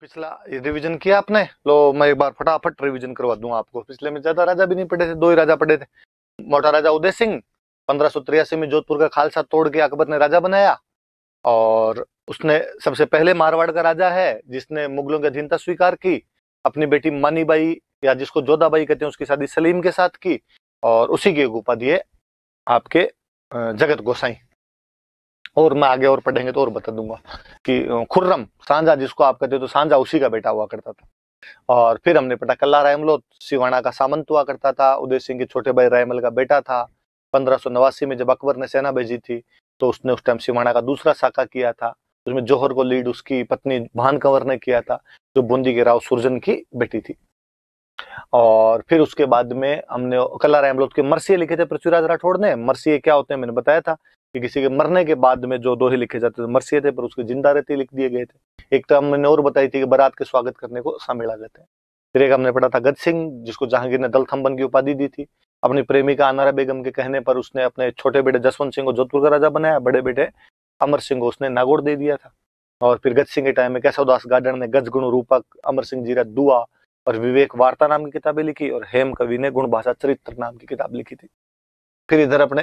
पिछला रिवीजन किया आपने लो मैं एक बार फटाफट रिवीजन करवा दूंगा आपको पिछले में ज्यादा राजा भी नहीं पढ़े थे दो ही राजा पढ़े थे मोटा राजा उदय सिंह पंद्रह में जोधपुर का खालसा तोड़ के अकबर ने राजा बनाया और उसने सबसे पहले मारवाड़ का राजा है जिसने मुगलों की अधीनता स्वीकार की अपनी बेटी मानीबाई या जिसको जोधाबाई कहते हैं उसकी शादी सलीम के साथ की और उसी की गुपा उपाधि है आपके जगत गोसाई और मैं आगे और पढ़ेंगे तो और बता दूंगा कि खुर्रम सांझा जिसको आप कहते हो तो सांझा उसी का बेटा हुआ करता था और फिर हमने पढ़ा कल्ला रायमलो सिवाना का सामंत हुआ करता था उदय सिंह के छोटे भाई रायमल का बेटा था पंद्रह में जब अकबर ने सेना भेजी थी तो उसने उस टाइम सिवाना का दूसरा शाखा किया था उसमें जौहर को लीड उसकी पत्नी भान कंवर ने किया था जो बूंदी के राव सुरजन की बेटी थी और फिर उसके बाद में हमने कल्ला रामलोत के मरसिए लिखे थे पृथ्वीराज राठौड़ ने मरसिए क्या होते हैं मैंने बताया था कि किसी के मरने के बाद में जो दोहे लिखे जाते थे मरसिए थे पर उसके जिंदा रहते लिख दिए गए थे एक तो हमने और बताई थी कि बरात के स्वागत करने को समेला कहते हैं फिर एक हमने पढ़ा था गज सिंह जिसको जहांगीर ने दलथम्बन की उपाधि दी थी अपनी प्रेमिका अनारा बेगम के कहने पर उसने अपने छोटे बेटे जसवंत सिंह को जोधपुर का राजा बनाया बड़े बेटे अमर सिंह को उसने नागौर दे दिया था और फिर गज सिंह के टाइम में केशवदास गार्डन ने गज गुण रूपक अमर सिंह जीरा दुआ और विवेक वार्ता नाम की किताबें लिखी और हेम कवि ने गुण भाषा चरित्र नाम की किताब लिखी थी फिर इधर अपने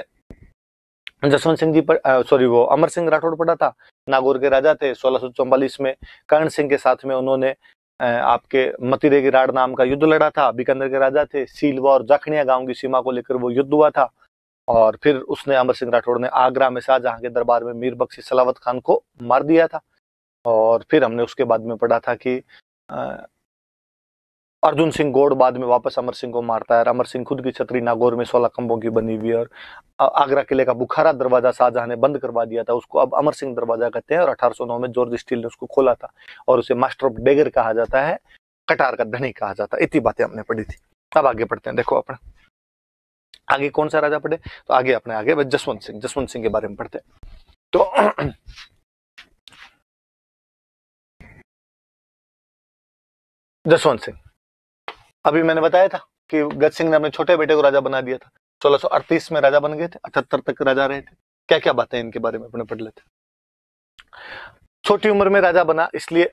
जसवंत सिंह जी सॉरी वो अमर सिंह राठौड़ पड़ा था नागौर के राजा थे सोलह में कर्ण सिंह के साथ में उन्होंने आपके मतिरे की राड नाम का युद्ध लड़ा था बिकंदर के राजा थे सीलवा और जाखणिया गांव की सीमा को लेकर वो युद्ध हुआ था और फिर उसने अमर सिंह राठौड़ ने आगरा में शाहजहां के दरबार में मीर बख्शी सलावत खान को मार दिया था और फिर हमने उसके बाद में पढ़ा था कि अर्जुन सिंह गोड़ बाद में वापस अमर सिंह को मारता है अमर सिंह खुद की छतरी नागौर में सोलह कंबों की बनी हुई है और आगरा किले का बुखारा दरवाजा शाहजहां ने बंद करवा दिया था उसको अब अमर सिंह दरवाजा कहते हैं और 1809 में जॉर्ज स्टील ने उसको खोला था और उसे मास्टर ऑफ डेगर कहा जाता है कटार का धनी कहा जाता है इतनी बातें हमने पढ़ी थी अब आगे पढ़ते हैं देखो अपना आगे कौन सा राजा पढ़े तो आगे अपने आगे जसवंत सिंह जसवंत सिंह के बारे में पढ़ते हैं तो जसवंत सिंह अभी मैंने बताया था कि गज सिंह ने अपने छोटे बेटे को राजा बना दिया था सोलह में राजा बन गए थे अठहत्तर तक राजा रहे थे क्या क्या बातें इनके बारे में अपने पढ़ लेते छोटी उम्र में राजा बना इसलिए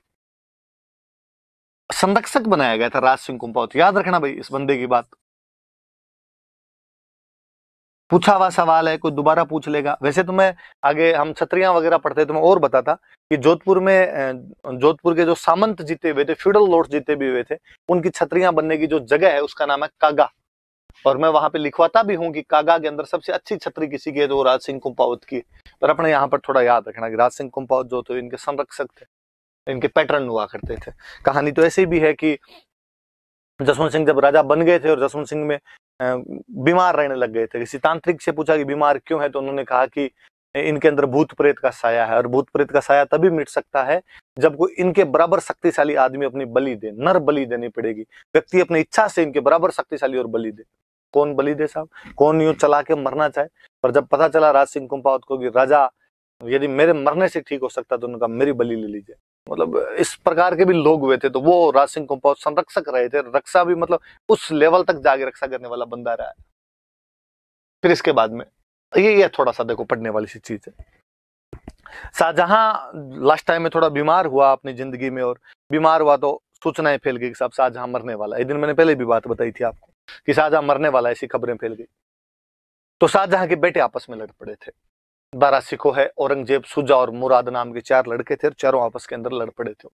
संरक्षक बनाया गया था राज सिंह कुंपावत याद रखना भाई इस बंदे की बात पूछा हुआ सवाल है कोई दोबारा पूछ लेगा वैसे तो मैं आगे हम छतरियां वगैरह पढ़ते तो मैं और बताता कि जोधपुर में जोधपुर के जो सामंत जीते हुए थे फ्यूडल लॉर्ड जीते भी हुए थे उनकी छत्रियां बनने की जो जगह है उसका नाम है कागा और मैं वहां पे लिखवाता भी हूँ कि कागा के अंदर सबसे अच्छी छत्री किसी की है तो राज सिंह कुंपावत की पर अपने यहाँ पर थोड़ा याद रखना कि राज सिंह कुंपावत जो थे इनके संरक्षक थे इनके पैटर्न हुआ करते थे कहानी तो ऐसी भी है कि जसवंत सिंह जब राजा बन गए थे और जसवंत सिंह में बीमार रहने लग गए थे किसी तांत्रिक से पूछा कि बीमार क्यों है तो उन्होंने कहा कि इनके अंदर भूत प्रेत का साया है और भूत प्रेत का साया तभी मिट सकता है जब कोई इनके बराबर शक्तिशाली आदमी अपनी बलि दे नर बलि देनी पड़ेगी व्यक्ति अपनी इच्छा से इनके बराबर शक्तिशाली और बलि दे कौन बलि दे साहब कौन यूं चला के मरना चाहे पर जब पता चला राज सिंह कुंपावत को कि राजा यदि मेरे मरने से ठीक हो सकता तो उनका मेरी बलि ले लीजिए मतलब इस प्रकार के भी लोग हुए थे तो वो राज सिंह बहुत संरक्षक रहे थे रक्षा भी मतलब उस लेवल तक जाके रक्षा करने वाला बंदा रहा है फिर इसके बाद में ये ये थोड़ा सा देखो पढ़ने वाली सी चीज है शाहजहां लास्ट टाइम में थोड़ा बीमार हुआ अपनी जिंदगी में और बीमार हुआ तो सूचनाएं फैल गई कि साहब शाहजहां मरने वाला है दिन मैंने पहले भी बात बताई थी आपको कि शाहजहां मरने वाला ऐसी खबरें फैल गई तो शाहजहां के बेटे आपस में लड़ पड़े थे बारह सिखों है औरंगजेब सुजा और मुराद नाम के चार लड़के थे और चारों आपस के अंदर लड़ पड़े थे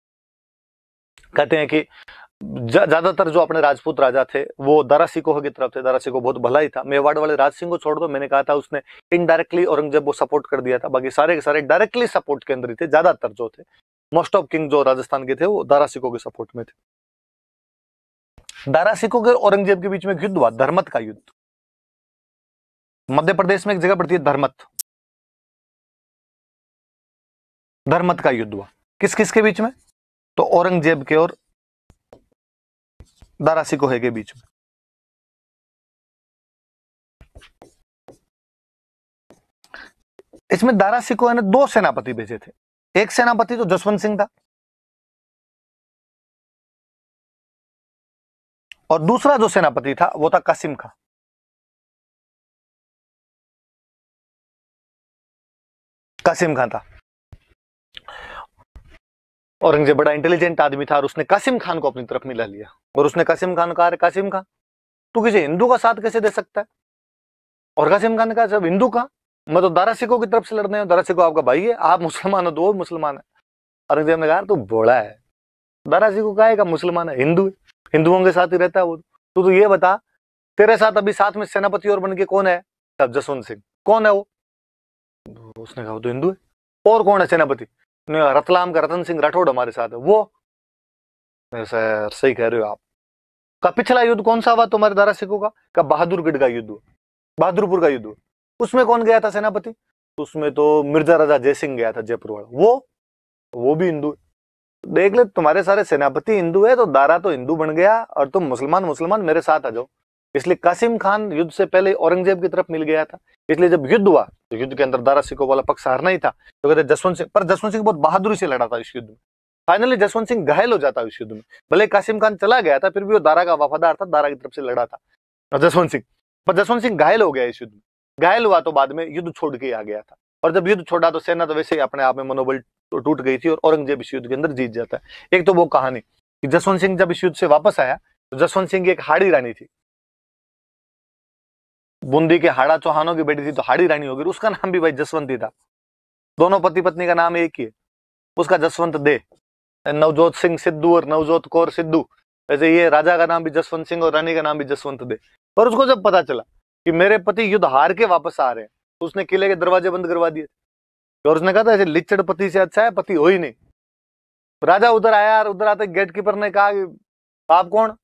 कहते हैं कि ज्यादातर जो अपने राजपूत राजा थे वो दारा सिकोह की तरफ थे दारा सिकोह बहुत भला ही था मेवाड़ वाले राज सिंह को छोड़ दो मैंने कहा था उसने इनडायरेक्टली औरंगजेब को सपोर्ट कर दिया था बाकी सारे के सारे डायरेक्टली सपोर्ट के अंदर ही थे ज्यादातर जो थे मोस्ट ऑफ किंग जो राजस्थान के थे वो दारा सिकोह के सपोर्ट में थे दारा सिकोह के औरंगजेब के बीच में युद्ध हुआ धर्मत का युद्ध मध्य प्रदेश में एक जगह पड़ती है धर्मत धर्मत का युद्ध हुआ किस किस के बीच में तो औरंगजेब के और दारा सिकोहे के बीच में इसमें दारा सिकोहे ने दो सेनापति भेजे थे एक सेनापति तो जसवंत सिंह था और दूसरा जो सेनापति था वो था कासिम खां कासिम खां था औरंगजेब बड़ा इंटेलिजेंट आदमी था और उसने कासिम खान को अपनी तरफ मिला लिया और उसने कासिम खान कहा अरे कासिम खान तू किसी हिंदू का साथ कैसे दे सकता है और कासिम खान कहा सब हिंदू का मैं तो दारा सिखों की तरफ से लड़ने हूँ दारा सिखो आपका भाई है आप मुसलमान हो दो तो मुसलमान है औरंगजेब ने कहा तू बोला है दारा सिखो का है मुसलमान है हिंदू है हिंदुओं के साथ ही रहता है वो तू तो ये बता तेरे साथ अभी साथ में सेनापति और बन के कौन है जसवंत सिंह कौन है वो उसने कहा वो तो हिंदू है और कौन है सेनापति रतलाम का रतन सिंह राठौड़ हमारे साथ है वो सर सही कह रहे हो आप का पिछला युद्ध कौन सा हुआ तुम्हारे दारा सिखों का का बहादुरगढ़ का युद्ध बहादुरपुर का युद्ध उसमें कौन गया था सेनापति उसमें तो मिर्जा राजा जयसिंह गया था जयपुर वाला वो वो भी हिंदू देख ले तुम्हारे सारे सेनापति हिंदू है तो दारा तो हिंदू बन गया और तुम मुसलमान मुसलमान मेरे साथ आ जाओ इसलिए कासिम खान युद्ध से पहले औरंगजेब की तरफ मिल गया था इसलिए जब युद्ध हुआ जो तो युद्ध के अंदर दारा सिंह को वाला पक्ष हारना ही था तो कहते जसवंत सिंह पर जसवंत सिंह बहुत बहादुरी से लड़ा था इस युद्ध में फाइनली जसवंत सिंह घायल हो जाता है इस युद्ध में भले कासिम खान चला गया था फिर भी वो दारा का वफादार था दारा की तरफ से लड़ा था और जसवंत सिंह पर जसवंत सिंह घायल हो गया इस युद्ध में घायल हुआ तो बाद में युद्ध छोड़ के आ गया था और जब युद्ध छोड़ा तो सेना तो वैसे ही अपने आप में मनोबल तो टूट गई थी और औरंगजेब इस युद्ध के अंदर जीत जाता है एक तो वो कहानी जसवंत सिंह जब इस युद्ध से वापस आया तो जसवंत सिंह की एक हाड़ी रानी थी बूंदी के हाड़ा चौहानों की बेटी थी तो हाड़ी रानी होगी उसका नाम भी भाई जसवंती था दोनों पति पत्नी का नाम एक ही है उसका जसवंत दे नवजोत सिंह सिद्धू और नवजोत कौर सिद्धू वैसे ये राजा का नाम भी जसवंत सिंह और रानी का नाम भी जसवंत दे पर उसको जब पता चला कि मेरे पति युद्ध हार के वापस आ रहे हैं तो उसने किले के दरवाजे बंद करवा दिए और उसने कहा था ऐसे लिचड़ पति से अच्छा है पति हो ही नहीं राजा उधर आया और उधर आते गेट कीपर ने कहा कि आप कौन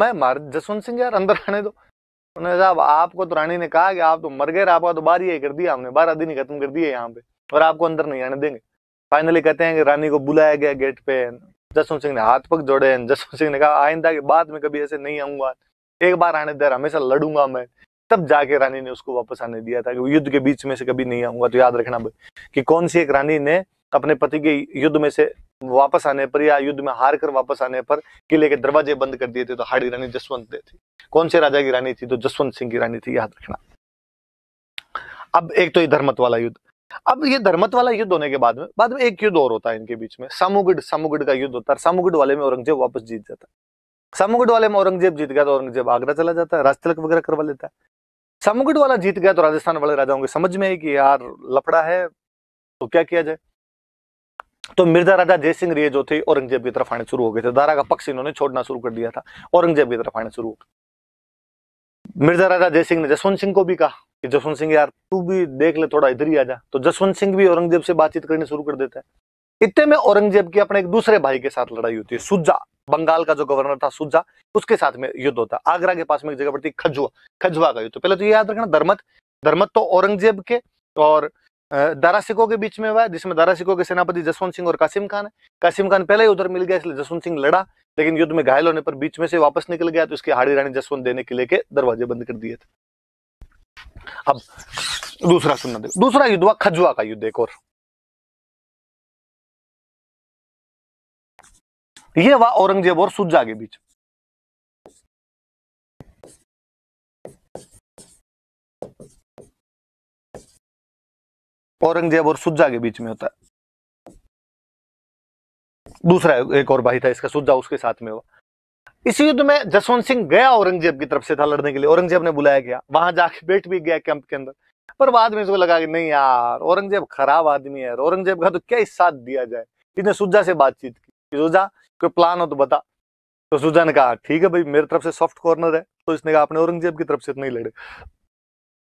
मैं मार जसवंत सिंह यार अंदर आने दो उन्होंने साहब आपको तो रानी ने कहा कि आप तो मर गए आपका तो बारह ही कर दिया हमने बारह दिन ही खत्म कर दिए यहाँ पे और आपको अंदर नहीं आने देंगे फाइनली कहते हैं कि रानी को बुलाया गया गेट पे जसवंत सिंह ने हाथ पक जोड़े जसवंत सिंह ने कहा आइंदा के बाद में कभी ऐसे नहीं आऊंगा एक बार आने दर हमेशा लड़ूंगा मैं तब जाके रानी ने उसको वापस आने दिया था कि युद्ध के बीच में से कभी नहीं आऊंगा तो याद रखना कि कौन सी एक रानी ने अपने पति के युद्ध में से वापस आने पर या युद्ध में हार कर वापस आने पर किले के दरवाजे बंद कर दिए थे तो हाड़ी रानी जसवंत ने थी कौन से राजा की रानी थी तो जसवंत सिंह की रानी थी याद रखना अब एक तो ये धर्मत वाला युद्ध अब ये धर्मत वाला युद्ध होने के बाद में बाद में एक युद्ध और होता है इनके बीच में सामुगढ़ सामुगढ़ का युद्ध होता है सामुगढ़ वाले में औरंगजेब वापस जीत जाता है सामुगढ़ वाले में औरंगजेब जीत गया तो औरंगजेब आगरा चला जाता है राजतिलक वगैरह करवा लेता है सामुगढ़ वाला जीत गया तो राजस्थान वाले राजाओं के समझ में है कि यार लफड़ा है तो क्या किया जाए तो मिर्जा राजा जय सिंह रिये जो थे औरंगजेब की तरफ आने शुरू हो गए थे दारा का पक्ष इन्होंने छोड़ना शुरू कर दिया था औरंगजेब की तरफ आने शुरू हो गए मिर्जा राजा जय सिंह ने जसवंत सिंह को भी कहा कि जसवंत सिंह यार तू भी देख ले थोड़ा इधर ही आ जा तो जसवंत सिंह भी औरंगजेब से बातचीत करनी शुरू कर देता है इतने में औरंगजेब की अपने एक दूसरे भाई के साथ लड़ाई होती है सुज्जा बंगाल का जो गवर्नर था सुज्जा उसके साथ में युद्ध होता है आगरा के पास में एक जगह पड़ती खजुआ खजुआ का युद्ध पहले तो ये याद रखना धर्मत धर्मत तो औरंगजेब के और दारा सिखों के बीच में हुआ है जिसमें दारा सिखों के सेनापति जसवंत सिंह और कासिम खान है कासिम खान पहले ही उधर मिल गया इसलिए जसवंत सिंह लड़ा लेकिन युद्ध में घायल होने पर बीच में से वापस निकल गया तो इसकी हाड़ी रानी जसवंत देने के लेके दरवाजे बंद कर दिए थे अब दूसरा सुनना देखो दूसरा युद्ध हुआ खजुआ का युद्ध एक और यह हुआ औरंगजेब और सुज्जा के बीच औरंगजेब और सुज्जा के बीच में होता है दूसरा एक और भाई था इसका सुज्जा उसके साथ में हुआ इस युद्ध में जसवंत सिंह गया औरंगजेब की तरफ से था लड़ने के लिए औरंगजेब ने बुलाया गया वहां जाके बैठ भी गया कैंप के अंदर पर बाद में इसको लगा कि नहीं यार औरंगजेब खराब आदमी है औरंगजेब का तो क्या इस साथ दिया जाए इसने सुज्जा से बातचीत की सुजा कोई प्लान हो तो बता तो सुजा ने कहा ठीक है भाई मेरे तरफ से सॉफ्ट कॉर्नर है तो इसने कहा आपने औरंगजेब की तरफ से नहीं लड़े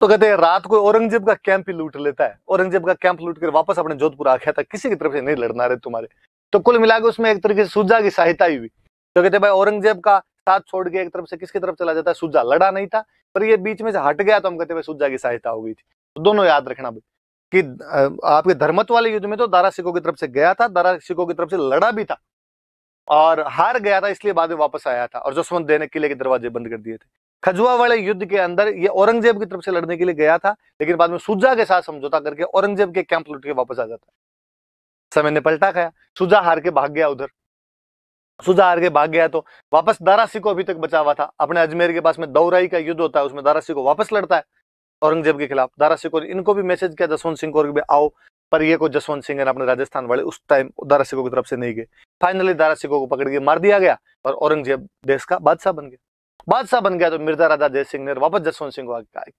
तो कहते हैं रात को औरंगजेब का कैंप ही लूट लेता है औरंगजेब का कैंप लूट कर वापस अपने जोधपुर आ गया था किसी की तरफ से नहीं लड़ना रहे तुम्हारे तो कुल मिला के उसमें एक तरीके से सुजा की सहायता ही हुई तो कहते भाई औरंगजेब का साथ छोड़ के एक तरफ से किसकी तरफ चला जाता है सुजा लड़ा नहीं था पर ये बीच में से हट गया तो हम कहते भाई सुजा की सहायता हो गई थी तो दोनों याद रखना भाई कि आपके धर्मत वाले युद्ध में तो दारा सिखों की तरफ से गया था दारा सिखों की तरफ से लड़ा भी था और हार गया था इसलिए बाद में वापस आया था और जसवंत देने किले के दरवाजे बंद कर दिए थे खजुआ वाले युद्ध के अंदर ये औरंगजेब की तरफ से लड़ने के लिए गया था लेकिन बाद में सुजा के साथ समझौता करके औरंगजेब के कैंप लुट के वापस आ जाता है समय ने पलटा खाया सुजा हार के भाग गया उधर सुजा हार के भाग गया तो वापस दारासी को अभी तक बचा हुआ था अपने अजमेर के पास में दौराई का युद्ध होता है उसमें दारासी को वापस लड़ता है औरंगजेब के खिलाफ दारासी को इनको भी मैसेज किया जसवंत सिंह को भी आओ पर ये को जसवंत सिंह ने अपने राजस्थान वाले उस टाइम दारा सिंह की तरफ से नहीं गए फाइनली दारा सिंह को पकड़ के मार दिया गया और औरंगजेब देश का बादशाह बन गया बादशाह बन गया तो मिर्जा जय सिंह ने वापस जसवंत सिंह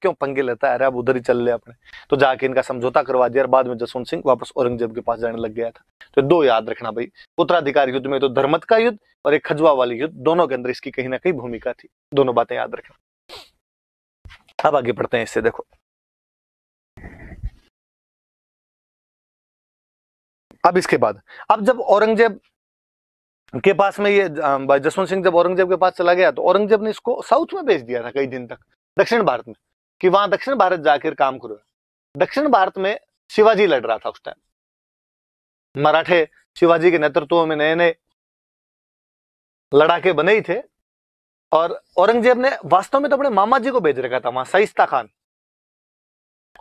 क्यों पंगे लेता है अरे अब उधर ही चल ले अपने तो जाके इनका समझौता करवा दिया और बाद में जसवंत सिंह वापस औरंगजेब के पास जाने लग गया था तो दो याद रखना भाई उत्तराधिकार युद्ध में तो धर्मत का युद्ध और एक खजुआ वाली युद्ध दोनों के अंदर इसकी कहीं ना कहीं भूमिका थी दोनों बातें याद रखना अब आगे बढ़ते हैं इससे देखो अब इसके बाद अब जब औरंगजेब के पास में ये जसवंत सिंह जब औरंगजेब के पास चला गया तो औरंगजेब ने इसको साउथ में भेज दिया था कई दिन तक दक्षिण भारत में कि वहां दक्षिण भारत जाकर काम करो दक्षिण भारत में शिवाजी लड़ रहा था उस टाइम मराठे शिवाजी के नेतृत्व में नए नए लड़ाके बने ही थे और औरंगजेब ने वास्तव में तो अपने मामा जी को भेज रखा था वहां साइस्ता खान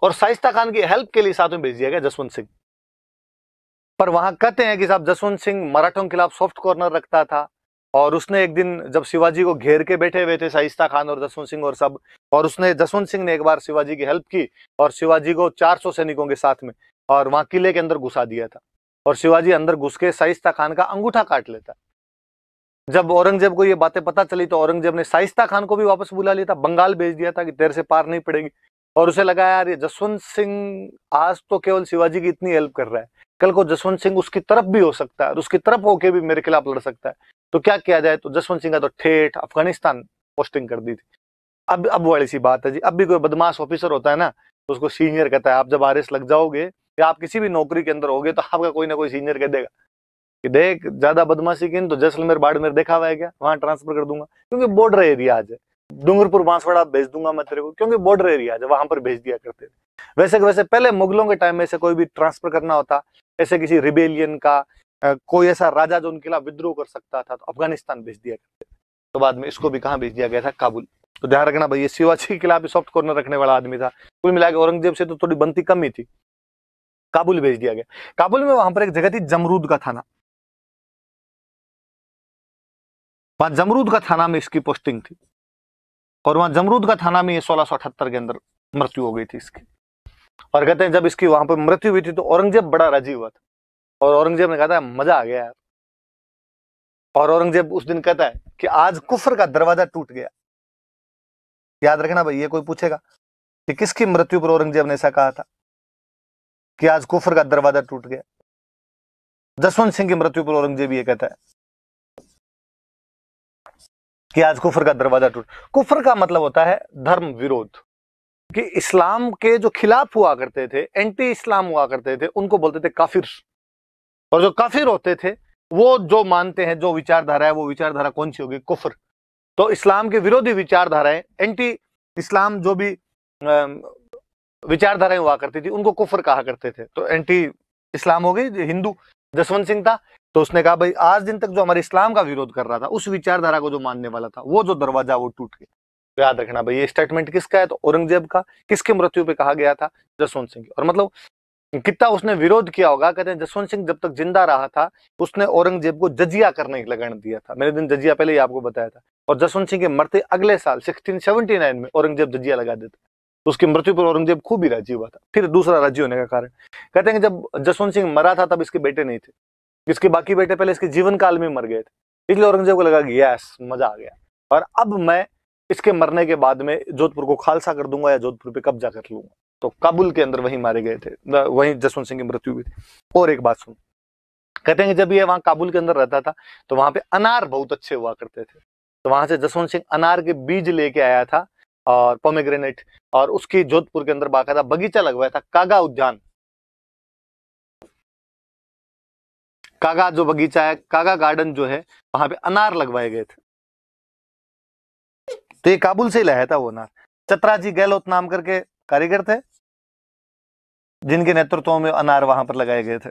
और साइस्ता खान की हेल्प के लिए साथ में भेज दिया गया जसवंत सिंह पर वहां कहते हैं कि साहब जसवंत सिंह मराठों के खिलाफ सॉफ्ट कॉर्नर रखता था और उसने एक दिन जब शिवाजी को घेर के बैठे हुए थे साइस्ता खान और जसवंत सिंह और सब और उसने जसवंत सिंह ने एक बार शिवाजी की हेल्प की और शिवाजी को 400 सैनिकों के साथ में और वहां किले के अंदर घुसा दिया था और शिवाजी अंदर घुस के साइस्ता खान का अंगूठा काट लेता जब औरंगजेब को ये बातें पता चली तो औरंगजेब ने साइस्ता खान को भी वापस बुला लिया था बंगाल भेज दिया था कि तेरे से पार नहीं पड़ेगी और उसे लगा यार ये जसवंत सिंह आज तो केवल शिवाजी की इतनी हेल्प कर रहा है कल को जसवंत सिंह उसकी तरफ भी हो सकता है उसकी तरफ होके भी मेरे खिलाफ लड़ सकता है तो क्या किया जाए तो जसवंत सिंह का तो ठेठ अफगानिस्तान पोस्टिंग कर दी थी अब अब वाली सी बात है जी अब भी कोई बदमाश ऑफिसर होता है ना तो उसको सीनियर कहता है आप जब आर लग जाओगे या आप किसी भी नौकरी के अंदर होगे तो आपका कोई ना कोई सीनियर कह देगा कि देख ज्यादा बदमाशी की तो जैसलमेर बाड़मेर देखा हुआ है क्या वहां ट्रांसफर कर दूंगा क्योंकि बॉर्डर एरिया आज है डूंगरपुर बांसवाड़ा भेज दूंगा मैं तेरे को क्योंकि बॉर्डर एरिया है वहां पर भेज दिया करते थे वैसे वैसे पहले मुगलों के टाइम में से कोई भी ट्रांसफर करना होता ऐसे किसी रिबेलियन का कोई ऐसा राजा जो उनके खिलाफ विद्रोह कर सकता था तो अफगानिस्तान भेज दिया करते तो बाद में इसको भी कहाँ भेज दिया गया था काबुल तो ध्यान रखना भाई ये शिवाजी के खिलाफ सॉफ्ट कॉर्नर रखने वाला आदमी था कुल मिला औरंगजेब से तो थोड़ी बनती कम ही थी काबुल भेज दिया गया काबुल में वहां पर एक जगह थी जमरूद का थाना वहां जमरूद का थाना में इसकी पोस्टिंग थी और वहां जमरूद का थाना में ये सोलह के अंदर मृत्यु हो गई थी इसकी और कहते हैं जब इसकी वहां पर मृत्यु हुई थी तो औरंगजेब बड़ा राजी हुआ था और औरंगजेब ने कहा था मजा आ गया यार और औरंगजेब उस दिन कहता है कि आज कुफर का दरवाजा टूट गया याद रखना भाई ये कोई पूछेगा कि किसकी मृत्यु पर औरंगजेब ने ऐसा कहा था कि आज कुफर का दरवाजा टूट गया जसवंत सिंह की मृत्यु पर औरंगजेब ये कहता है कि आज कुफर का दरवाजा टूट कुफर का मतलब होता है धर्म विरोध कि इस्लाम के जो खिलाफ हुआ करते थे एंटी इस्लाम हुआ करते थे उनको बोलते थे काफिर और जो काफिर होते थे वो जो मानते हैं जो विचारधारा है वो विचारधारा कौन सी होगी कुफर तो इस्लाम के विरोधी विचारधाराएं एंटी इस्लाम जो भी विचारधाराएं हुआ करती थी उनको कुफर कहा करते थे तो एंटी इस्लाम हो गई हिंदू जसवंत सिंह था तो उसने कहा भाई आज दिन तक जो हमारे इस्लाम का विरोध कर रहा था उस विचारधारा को जो मानने वाला था वो जो दरवाजा वो टूट गया तो याद रखना भाई ये स्टेटमेंट किसका है तो औरंगजेब का किसके मृत्यु पे कहा गया था जसवंत सिंह और मतलब कितना उसने विरोध किया होगा कहते हैं जसवंत सिंह जब तक जिंदा रहा था उसने औरंगजेब को जजिया करने की लगन दिया था मेरे दिन जजिया पहले ही आपको बताया था और जसवंत सिंह के मरते अगले साल सिक्सटीन में औरंगजेब जजिया लगा देता उसकी मृत्यु पर औरंगजेब खूब ही राजी हुआ था फिर दूसरा राजी होने का कारण कहते हैं जब जसवंत सिंह मरा था तब इसके बेटे नहीं थे इसके बाकी बेटे पहले इसके जीवन काल में मर गए थे इसलिए औरंगजेब को लगा कि यस मजा आ गया और अब मैं इसके मरने के बाद में जोधपुर को खालसा कर दूंगा या जोधपुर पे कब्जा कर लूंगा तो काबुल के अंदर वहीं मारे गए थे वहीं जसवंत सिंह की मृत्यु हुई थी और एक बात सुन कहते हैं कि जब ये वहां काबुल के अंदर रहता था तो वहां पे अनार बहुत अच्छे हुआ करते थे तो वहां से जसवंत सिंह अनार के बीज लेके आया था और पोमेग्रेनेट और उसकी जोधपुर के अंदर बाकायदा बगीचा लगवाया था कागा उद्यान कागा जो बगीचा है कागा गार्डन जो है वहां पे अनार लगवाए गए थे तो ये काबुल से ही लाया था वो अनार चतरा जी गहलोत नाम करके कारीगर थे जिनके नेतृत्व में अनार वहां पर लगाए गए थे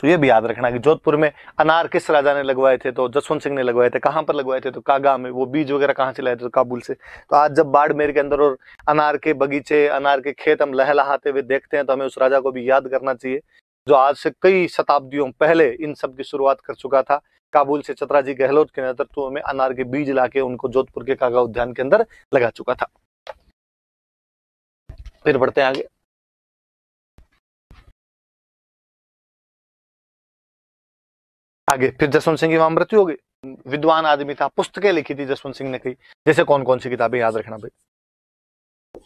तो ये भी याद रखना कि जोधपुर में अनार किस राजा ने लगवाए थे तो जसवंत सिंह ने लगवाए थे कहां पर लगवाए थे तो कागा में वो बीज वगैरह कहाँ से लाए थे तो काबुल से तो आज जब बाड़मेर के अंदर और अनार के बगीचे अनार के खेत हम लहलहाते हुए देखते हैं तो हमें उस राजा को भी याद करना चाहिए जो आज से कई शताब्दियों पहले इन सब की शुरुआत कर चुका था काबुल से चतरा जी गहलोत के नेतृत्व में अनार के बीज लाके उनको जोधपुर के कागा उद्यान के अंदर लगा चुका था फिर बढ़ते हैं आगे आगे फिर जसवंत सिंह की वहां मृत्यु हो गई विद्वान आदमी था पुस्तकें लिखी थी जसवंत सिंह ने कही जैसे कौन कौन सी किताबें याद रखना भाई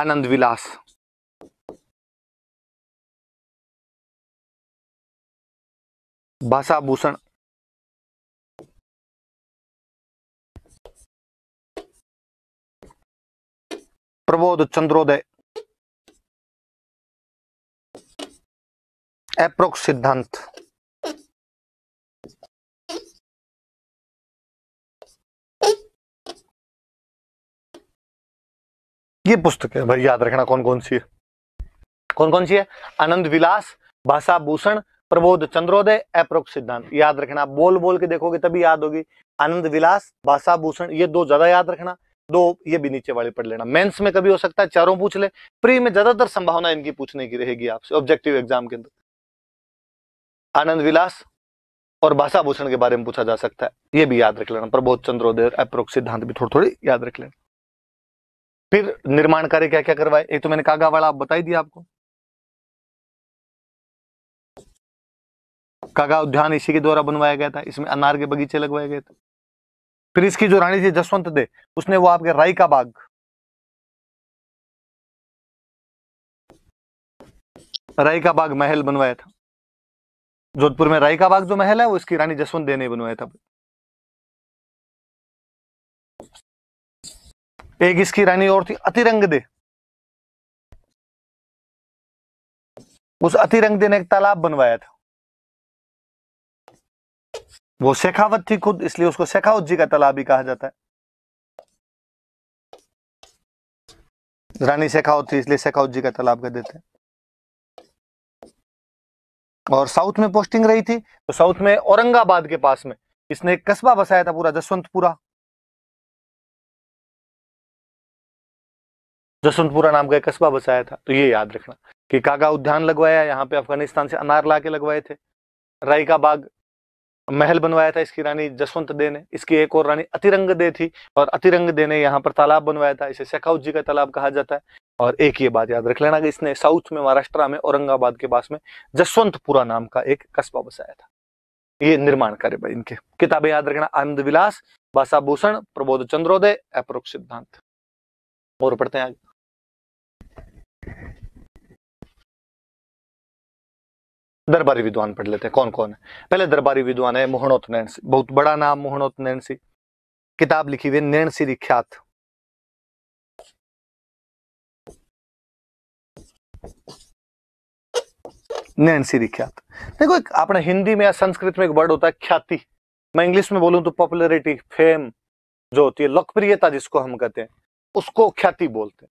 आनंद विलास भाषाभूषण प्रबोध चंद्रोदय एप्रोक्स सिद्धांत ये पुस्तक है भाई याद रखना कौन कौन सी है कौन कौन सी है आनंद विलास भाषाभूषण प्रबोध चंद्रोदय अप्रोक्ष सिद्धांत याद रखना बोल बोल के देखोगे तभी याद होगी आनंद विलास भाषा भूषण ये दो ज्यादा याद रखना दो ये भी नीचे वाले पढ़ लेना मेंस में कभी हो सकता है चारों पूछ ले प्री में ज्यादातर संभावना इनकी पूछने की रहेगी आपसे ऑब्जेक्टिव एग्जाम के अंदर आनंद विलास और भाषा भूषण के बारे में पूछा जा सकता है ये भी याद रख लेना प्रबोध चंद्रोदय अप्रोक्ष सिद्धांत भी थोड़ी थोड़ी याद रख लेना फिर निर्माण कार्य क्या क्या करवाए एक तो मैंने कागा वाला आप बताई दिया आपको कागा उद्यान इसी के द्वारा बनवाया गया था इसमें अनार के बगीचे लगवाए गए थे फिर इसकी जो रानी थी जसवंत दे उसने वो आपके राई का बाग राई का बाग महल बनवाया था जोधपुर में राई का बाग जो महल है वो इसकी रानी जसवंत दे ने बनवाया था एक इसकी रानी और थी अतिरंग दे उस अतिरंग दे ने एक तालाब बनवाया था वो शेखावत थी खुद इसलिए उसको शेखावत जी का तालाब भी कहा जाता है रानी शेखावत थी इसलिए शेखावत जी का तालाब कह देते और साउथ में पोस्टिंग रही थी तो साउथ में औरंगाबाद के पास में इसने एक कस्बा बसाया था पूरा जसवंतपुरा जसवंतपुरा नाम का एक कस्बा बसाया था तो ये याद रखना कि कागा उद्यान लगवाया यहाँ पे अफगानिस्तान से अनार ला के लगवाए थे राई का बाग महल बनवाया था इसकी रानी जसवंत दे ने इसकी एक और रानी अतिरंग दे थी और अतिरंग दे ने यहाँ पर तालाब बनवाया था इसे शेखाउत जी का तालाब कहा जाता है और एक ये बात याद रख लेना कि इसने साउथ में महाराष्ट्र में औरंगाबाद के पास में जसवंतपुरा नाम का एक कस्बा बसाया था ये निर्माण कार्य भाई इनके किताबें याद रखना आनंद विलास बासाभूषण प्रबोध चंद्रोदय अप्रोक्ष सिद्धांत और पढ़ते हैं आगे दरबारी विद्वान पढ़ लेते हैं कौन कौन है पहले दरबारी विद्वान है मोहनोत नैन बहुत बड़ा नाम मोहनोत नैन किताब लिखी हुई नैणसी विख्यात नैणसी विख्यात देखो एक अपने हिंदी में या संस्कृत में एक वर्ड होता है ख्याति मैं इंग्लिश में बोलूं तो पॉपुलरिटी फेम जो होती है लोकप्रियता जिसको हम कहते हैं उसको ख्याति बोलते हैं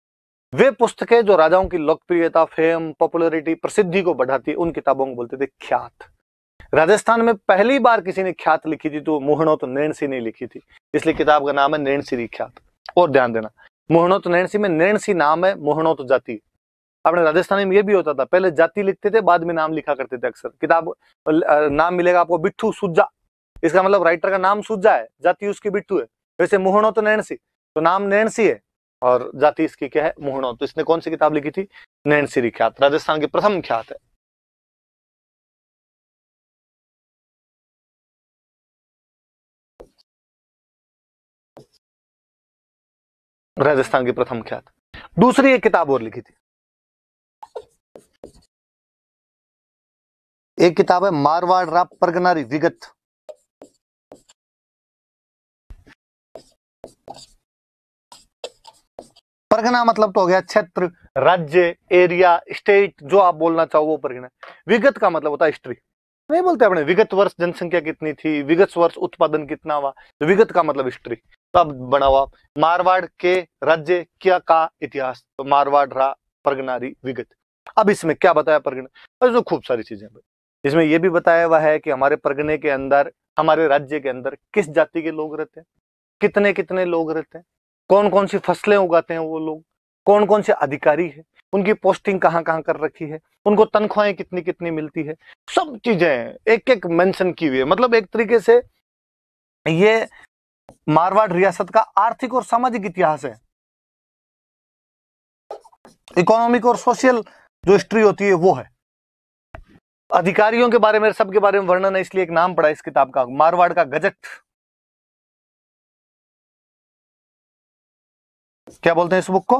वे पुस्तकें जो राजाओं की लोकप्रियता फेम पॉपुलरिटी प्रसिद्धि को बढ़ाती उन किताबों को बोलते थे ख्यात राजस्थान में पहली बार किसी ने ख्यात लिखी थी तो मोहनोत नैणसी ने लिखी थी इसलिए किताब का नाम है नैणसी ख्यात और ध्यान देना मोहनोत नैणसी में नैणसी नाम है मोहनोत जाति अपने राजस्थान में यह भी होता था पहले जाति लिखते थे बाद में नाम लिखा करते थे अक्सर किताब नाम मिलेगा आपको बिट्ठू सुज्जा इसका मतलब राइटर का नाम सुज्जा है जाति उसकी बिट्ठू है वैसे मोहनोत नैणसी तो नाम नैणसी है और जाति इसकी क्या है मोहनो तो इसने कौन सी किताब लिखी थी नैन सीरी ख्यात राजस्थान की प्रथम ख्यात है राजस्थान की प्रथम ख्यात दूसरी एक किताब और लिखी थी एक किताब है मारवाड़ राप परगनारी विगत परगना मतलब तो हो गया क्षेत्र राज्य एरिया स्टेट जो आप बोलना चाहो वो परगना विगत का मतलब होता है हिस्ट्री नहीं बोलते अपने विगत वर्ष जनसंख्या कितनी थी विगत वर्ष उत्पादन कितना हुआ तो विगत का मतलब हिस्ट्री कब तो बना हुआ मारवाड़ के राज्य क्या का इतिहास तो मारवाड़ रहा परगनारी विगत अब इसमें क्या बताया परगना और तो खूब सारी चीजें इसमें यह भी बताया हुआ है कि हमारे परगने के अंदर हमारे राज्य के अंदर किस जाति के लोग रहते हैं कितने कितने लोग रहते हैं कौन कौन सी फसलें उगाते हैं वो लोग कौन कौन से अधिकारी है उनकी पोस्टिंग कहाँ कहाँ कर रखी है उनको तनख्वाहें कितनी कितनी मिलती है सब चीजें एक एक मेंशन की हुई है मतलब एक तरीके से ये मारवाड़ रियासत का आर्थिक और सामाजिक इतिहास है इकोनॉमिक और सोशल जो हिस्ट्री होती है वो है अधिकारियों के बारे में सबके बारे में वर्णन है इसलिए एक नाम पड़ा इस किताब का मारवाड़ का गजट क्या बोलते हैं इस बुक को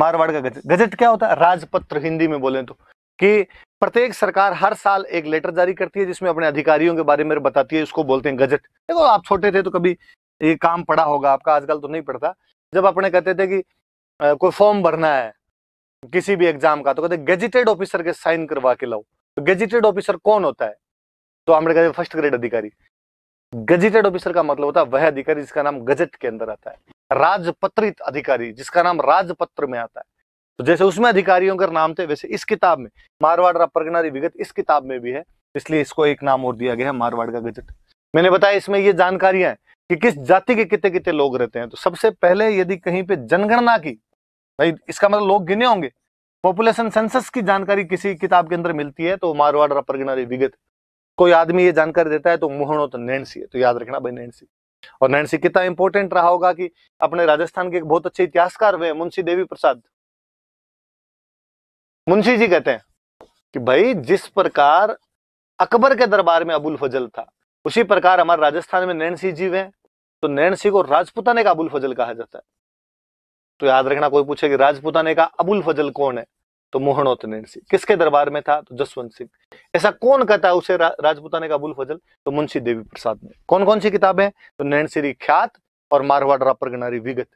मारवाड़ का गजट गजट क्या होता है राजपत्र हिंदी में बोले तो कि प्रत्येक सरकार हर साल एक लेटर जारी करती है जिसमें अपने अधिकारियों के बारे में बताती है इसको बोलते हैं गजट देखो आप छोटे थे तो कभी ये काम पड़ा होगा आपका आजकल तो नहीं पड़ता जब अपने कहते थे कि आ, कोई फॉर्म भरना है किसी भी एग्जाम का तो कहते गेजिटेड ऑफिसर के साइन करवा के लाओ तो गेजिटेड ऑफिसर कौन होता है तो हमने कहते फर्स्ट ग्रेड अधिकारी गजेटेड ऑफिसर का मतलब होता है वह अधिकारी जिसका नाम गजट के अंदर आता है राजपत्रित अधिकारी जिसका नाम राजपत्र में आता है तो जैसे उसमें अधिकारियों के नाम थे वैसे इस किताब में मारवाड़ का परगनारी विगत इस किताब में भी है इसलिए इसको एक नाम और दिया गया है मारवाड़ का गजट मैंने बताया इसमें ये जानकारियां कि किस जाति के कितने कितने लोग रहते हैं तो सबसे पहले यदि कहीं पे जनगणना की भाई इसका मतलब लोग गिने होंगे पॉपुलेशन सेंसस की जानकारी किसी किताब के अंदर मिलती है तो मारवाड़ प्रगनारी विगत कोई आदमी ये जानकारी देता है तो मोहनो तो नैनसी है तो याद रखना भाई नैनसी और नैनसी कितना इंपॉर्टेंट रहा होगा कि अपने राजस्थान के एक बहुत अच्छे इतिहासकार हुए मुंशी देवी प्रसाद मुंशी जी कहते हैं कि भाई जिस प्रकार अकबर के दरबार में अबुल फजल था उसी प्रकार हमारे राजस्थान में नैनसी जी हुए तो नैनसी को राजपुताने का अबुल फजल कहा जाता है तो याद रखना कोई पूछे कि राजपुताने का अबुल फजल कौन है तो मोहनोतनेसी किसके दरबार में था तो जसवंत सिंह ऐसा कौन कहता है उसे रा, राजपूताने का बुल फजल तो मुंशी देवी प्रसाद ने कौन कौन सी किताबें तो नैनसिरी ख्यात और मारवाड़ा प्रगनारी विगत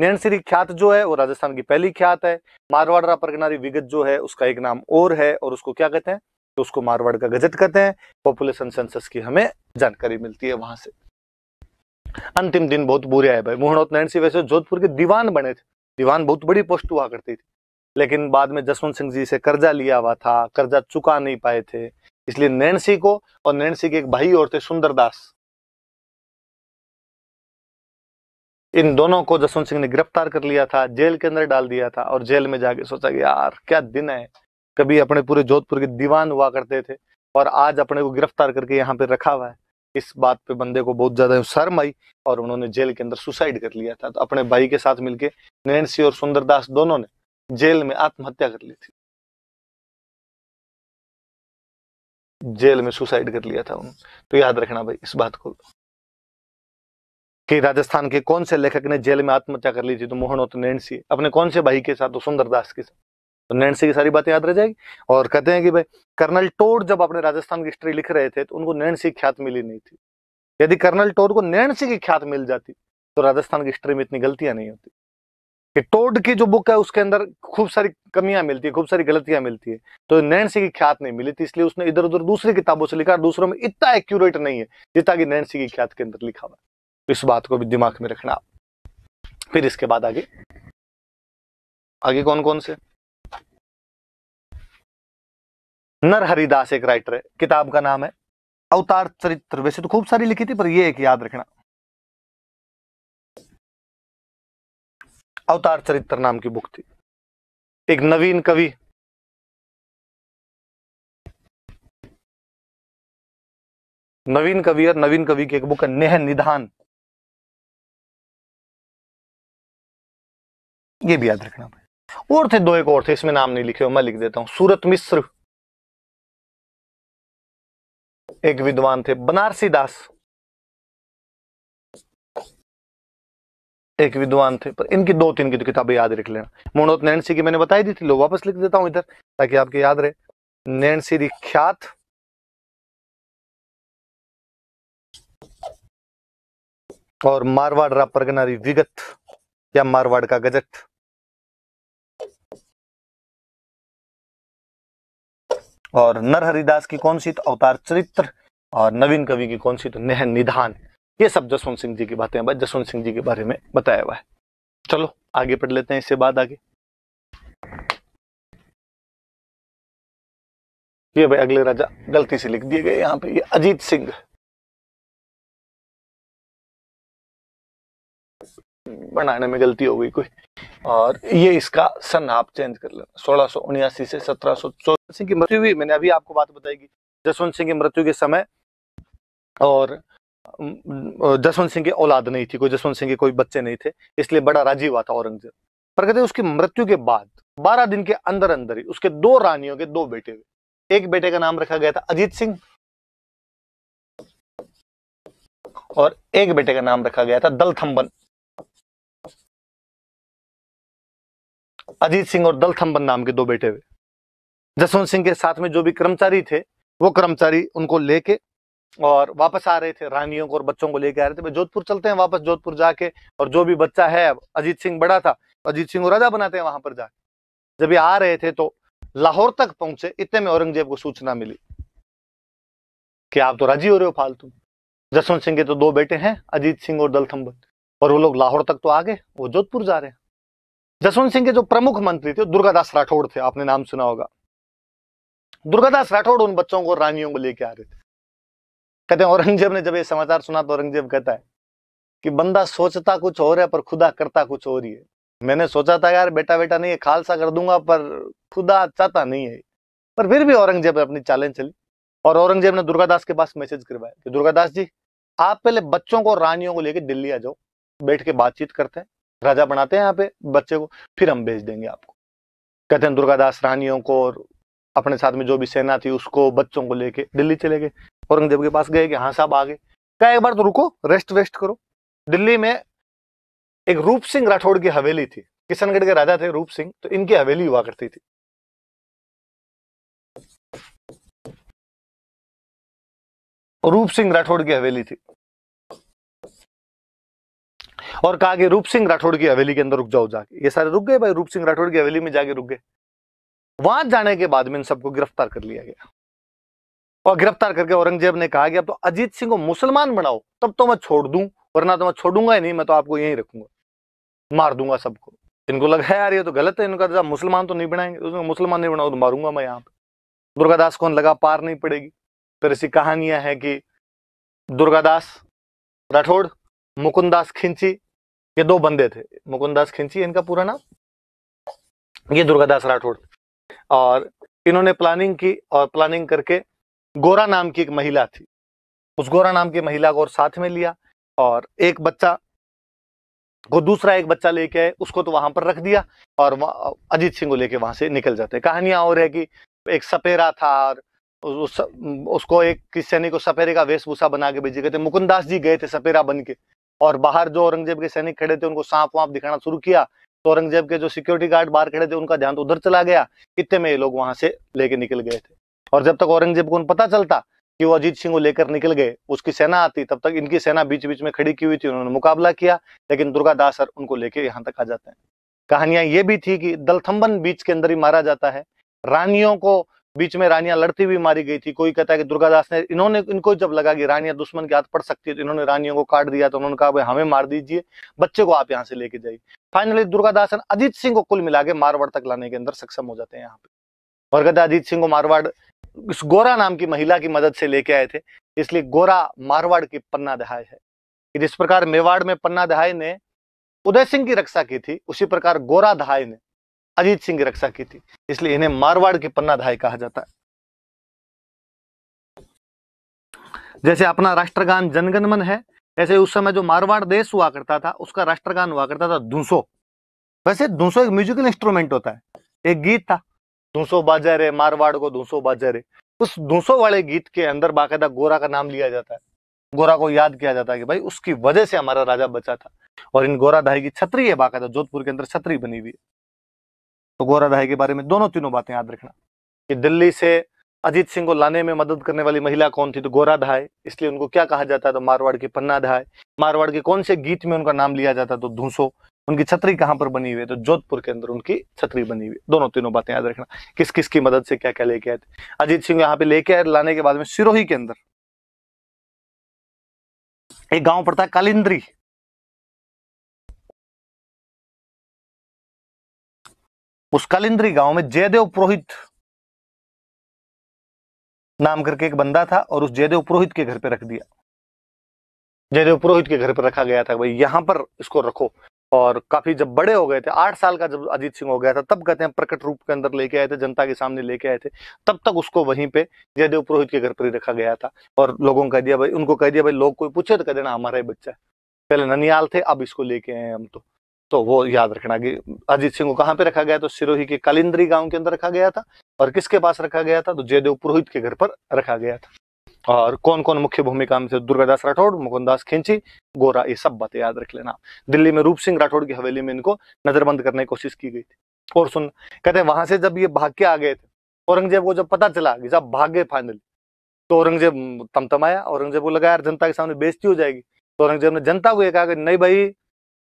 नैनसिरी ख्यात जो है वो राजस्थान की पहली ख्यात है मारवाड़ा प्रगनारी विगत जो है उसका एक नाम और है और उसको क्या कहते हैं तो उसको मारवाड़ का गजट कहते हैं पॉपुलेशन सेंसस की हमें जानकारी मिलती है वहां से अंतिम दिन बहुत बुरे आए भाई मोहनोत नैनसी वैसे जोधपुर के दीवान बने थे दीवान बहुत बड़ी पोस्ट हुआ करती थी लेकिन बाद में जसवंत सिंह जी से कर्जा लिया हुआ था कर्जा चुका नहीं पाए थे इसलिए नैन्सी को और नैन्सी के एक भाई और थे सुंदरदास इन दोनों को जसवंत सिंह ने गिरफ्तार कर लिया था जेल के अंदर डाल दिया था और जेल में जाके सोचा कि यार क्या दिन है कभी अपने पूरे जोधपुर के दीवान हुआ करते थे और आज अपने को गिरफ्तार करके यहाँ पे रखा हुआ है इस बात पे बंदे को बहुत ज्यादा शर्म आई और उन्होंने जेल के अंदर सुसाइड कर लिया था तो अपने भाई के साथ मिलके सिंह और सुंदरदास दोनों ने जेल में आत्महत्या कर ली थी जेल में सुसाइड कर लिया था उन्होंने तो याद रखना भाई इस बात को कि राजस्थान के कौन से लेखक ने जेल में आत्महत्या कर ली थी तो मोहन तो नैंसी अपने कौन से भाई के साथ तो सुंदरदास के साथ तो नैंसी की सारी बातें याद रह जाएगी और कहते हैं कि भाई कर्नल टोर जब अपने राजस्थान की हिस्ट्री लिख रहे थे तो उनको की ख्यात मिली नहीं थी यदि कर्नल टोर को नैंसी की ख्यात मिल जाती तो राजस्थान की हिस्ट्री में इतनी गलतियां नहीं होती टोड की जो बुक है उसके अंदर खूब सारी कमियां मिलती है खूब सारी गलतियां मिलती है तो सिंह की ख्यात नहीं मिली थी इसलिए उसने इधर उधर दूसरी किताबों से लिखा दूसरों में इतना एक्यूरेट नहीं है जितना कि नैन्सी की ख्यात के अंदर लिखा हुआ तो इस बात को भी दिमाग में रखना फिर इसके बाद आगे आगे कौन कौन से नर हरिदास एक राइटर है किताब का नाम है अवतार चरित्र वैसे तो खूब सारी लिखी थी पर ये एक याद रखना अवतार चरित्र नाम की बुक थी एक नवीन कवि नवीन कवि और नवीन कवि की एक बुक है नेह निधान ये भी याद रखना और थे दो एक और थे इसमें नाम नहीं लिखे हो मैं लिख देता हूं सूरत मिश्र एक विद्वान थे बनारसी दास एक विद्वान थे पर इनकी दो तीन की तो किताबें याद रख लेना मनोत नैनसी की मैंने बताई दी थी लो वापस लिख देता हूं इधर ताकि आपके याद रहे नैनसी दी ख्यात और मारवाड़ रा परगनारी विगत या मारवाड़ का गजट और नरहरिदास की कौन सी तो अवतार चरित्र और नवीन कवि की कौन सी तो नेह निधान ये सब जसवंत सिंह जी की बातें जसवंत सिंह जी के बारे में बताया हुआ है चलो आगे पढ़ लेते हैं इससे बाद आगे ये भाई अगले राजा गलती से लिख दिए गए यहां पे ये अजीत सिंह बनाने में गलती हो गई कोई और ये इसका सन आप चेंज कर लेना सोलह सो उन्यासी से सत्रह सो चौदह सिंह की मृत्यु हुई मैंने अभी आपको बात बताई जसवंत सिंह की मृत्यु के समय और जसवंत सिंह की औलाद नहीं थी कोई जसवंत सिंह के कोई बच्चे नहीं थे इसलिए बड़ा राजीव हुआ था औरंगजेब पर कहते उसकी मृत्यु के बाद बारह दिन के अंदर अंदर ही उसके दो रानियों के दो बेटे हुए एक बेटे का नाम रखा गया था अजीत सिंह और एक बेटे का नाम रखा गया था दलथम्बन अजीत सिंह और दलथम्बन नाम के दो बेटे हुए जसवंत सिंह के साथ में जो भी कर्मचारी थे वो कर्मचारी उनको लेके और वापस आ रहे थे रानियों को और बच्चों को लेकर आ रहे थे जोधपुर चलते हैं वापस जोधपुर जाके और जो भी बच्चा है अजीत सिंह बड़ा था अजीत सिंह को राजा बनाते हैं वहां पर जाके जब ये आ रहे थे तो लाहौर तक पहुंचे इतने में औरंगजेब को सूचना मिली कि आप तो राजी हो रहे हो फालतू जसवंत सिंह के तो दो बेटे हैं अजीत सिंह और दलथम्बल और वो लोग लाहौर तक तो आ गए वो जोधपुर जा रहे हैं जसवंत सिंह के जो प्रमुख मंत्री थे दुर्गादास राठौड़ थे आपने नाम सुना होगा दुर्गादास राठौड़ उन बच्चों को रानियों को लेके आ रहे थे कहते हैं औरंगजेब ने जब ये समाचार सुना तो औरंगजेब कहता है कि बंदा सोचता कुछ और है पर खुदा करता कुछ और ही है मैंने सोचा था यार बेटा बेटा नहीं है खालसा कर दूंगा पर खुदा चाहता नहीं है पर फिर भी औरंगजेब अपनी चैलेंज चली और औरंगजेब ने दुर्गादास के पास मैसेज करवाया कि दुर्गादास जी आप पहले बच्चों को रानियों को लेकर दिल्ली आ जाओ बैठ के बातचीत करते हैं राजा बनाते हैं यहाँ पे बच्चे को फिर हम भेज देंगे आपको कहते हैं दुर्गादास रानियों को और अपने साथ में जो भी सेना थी उसको बच्चों को लेके दिल्ली चले गए औरंगजेब के पास गए कि हाँ साहब आ गए क्या एक बार तो रुको रेस्ट वेस्ट करो दिल्ली में एक रूप सिंह राठौड़ की हवेली थी किशनगढ़ के राजा थे रूप सिंह तो इनकी हवेली हुआ करती थी रूप सिंह राठौड़ की हवेली थी और कहा कि रूप सिंह राठौड़ की हवेली के अंदर रुक जाओ जाके ये सारे रुक गए भाई रूप सिंह राठौड़ की हवेली में जाके रुक गए वहां जाने के बाद में इन सबको गिरफ्तार कर लिया गया और गिरफ्तार करके औरंगजेब ने कहा कि अब तो अजीत सिंह को मुसलमान बनाओ तब तो मैं छोड़ दूं वरना तो मैं छोड़ूंगा ही नहीं मैं तो आपको यहीं रखूंगा मार दूंगा सबको इनको लगा यार ये तो गलत है इनका दादा तो मुसलमान तो नहीं बनाएंगे उसने मुसलमान नहीं बनाओ तो मारूंगा मैं यहाँ पे दुर्गादास को लगा पार नहीं पड़ेगी फिर ऐसी कहानियां हैं कि दुर्गादास राठौड़ मुकुंदास खिंची ये दो बंदे थे मुकुंदास खिंची इनका पूरा नाम ये दुर्गादास राठौड़ और इन्होंने प्लानिंग की और प्लानिंग करके गोरा नाम की एक महिला थी उस गोरा नाम की महिला को और साथ में लिया और एक बच्चा को दूसरा एक बच्चा लेके आए उसको तो वहां पर रख दिया और अजीत सिंह को लेके वहां से निकल जाते कहानियां और है कि एक सपेरा था और उस, उसको एक किस सैनिक को सपेरे का वेशभूषा बना के भेजे गए थे मुकुंदास जी गए थे सपेरा बन के और बाहर जो औरंगजेब के सैनिक खड़े थे उनको सांप वाप दिखाना शुरू किया तो औरंगजेब के जो सिक्योरिटी गार्ड बाहर खड़े थे उनका ध्यान तो उधर चला गया इतने में ये लोग वहां से लेके निकल गए थे और जब तक औरंगजेब को पता चलता कि वो अजीत सिंह को लेकर निकल गए उसकी सेना आती तब तक इनकी सेना बीच बीच में खड़ी की हुई थी उन्होंने मुकाबला किया लेकिन दुर्गा दास सर उनको लेके यहाँ तक आ जाते हैं कहानियां ये भी थी कि दलथम्बन बीच के अंदर ही मारा जाता है रानियों को बीच में रानियां लड़ती हुई मारी गई थी कोई कहता है कि दुर्गादास ने इन्होंने इनको जब लगा कि रानियां दुश्मन के हाथ पड़ सकती है तो इन्होंने रानियों को काट दिया तो उन्होंने कहा भाई हमें मार दीजिए बच्चे को आप यहाँ से लेके जाइए फाइनली दुर्गादास अजीत सिंह को कुल मिला के मारवाड़ तक लाने के अंदर सक्षम हो जाते हैं यहाँ पे और कहते अजीत सिंह को मारवाड़ इस गोरा नाम की महिला की मदद से लेके आए थे इसलिए गोरा मारवाड़ की पन्ना दहाय है जिस प्रकार मेवाड़ में पन्ना दहाय ने उदय सिंह की रक्षा की थी उसी प्रकार गोरा दहाय ने अजीत सिंह की रक्षा की थी इसलिए इन्हें मारवाड़ की पन्ना दहाय कहा जाता है जैसे अपना राष्ट्रगान जनगणमन है ऐसे उस समय जो मारवाड़ देश हुआ करता था उसका राष्ट्रगान हुआ करता था दूसो वैसे दूसो एक म्यूजिकल इंस्ट्रूमेंट होता है एक गीत था धूसो बाजार है मारवाड़ को धूसो बाजार है उस धूसो वाले गीत के अंदर बाकायदा गोरा का नाम लिया जाता है गोरा को याद किया जाता है कि भाई उसकी वजह से हमारा राजा बचा था और इन गोराधाई की छतरी है बाकायदा जोधपुर के अंदर छतरी बनी हुई है तो गोराधाई के बारे में दोनों तीनों बातें याद रखना कि दिल्ली से अजीत सिंह को लाने में मदद करने वाली महिला कौन थी तो गोरा धाय इसलिए उनको क्या कहा जाता है तो मारवाड़ की पन्ना धाय मारवाड़ के कौन से गीत में उनका नाम लिया जाता है तो धूसो उनकी छतरी कहां पर बनी हुई है तो जोधपुर के अंदर उनकी छतरी बनी हुई है दोनों तीनों बातें याद रखना किस किस की मदद से क्या क्या लेके आए थे अजीत सिंह यहाँ पे लेके आए लाने के बाद में सिरोही के अंदर एक गांव पड़ता है कालिंद्री उस कालिंद्री गांव में जयदेव पुरोहित नाम करके एक बंदा था और उस जयदेव पुरोहित के घर पे रख दिया जयदेव पुरोहित के घर पर रखा गया था भाई यहां पर इसको रखो और काफ़ी जब बड़े हो गए थे आठ साल का जब अजीत सिंह हो गया था तब कहते हैं प्रकट रूप के अंदर लेके आए थे जनता के सामने लेके आए थे तब तक उसको वहीं पे जयदेव पुरोहित के घर पर ही रखा गया था और लोगों को कह दिया भाई उनको कह दिया भाई लोग कोई पूछे तो कह देना हमारा ही बच्चा है पहले ननियाल थे अब इसको लेके आए हम तो तो वो याद रखना कि अजीत सिंह को कहाँ पे रखा गया तो सिरोही के कालिंद्री गांव के अंदर रखा गया था और किसके पास रखा गया था तो जयदेव पुरोहित के घर पर रखा गया था और कौन कौन मुख्य भूमिका में थे दुर्गादास राठौड़ मुकुंदास खेची गोरा ये सब बातें याद रख लेना दिल्ली में रूप सिंह राठौड़ की हवेली में इनको नजरबंद करने की कोशिश की गई थी और सुन कहते हैं वहां से जब ये भाग के आ गए थे औरंगजेब को जब पता चला कि जब भाग गए फाइनली तो औरंगजेब तमतमाया औरंगजेब को लगा यार जनता के सामने बेजती हो जाएगी तो औरंगजेब ने जनता को यह कहा कि नहीं भाई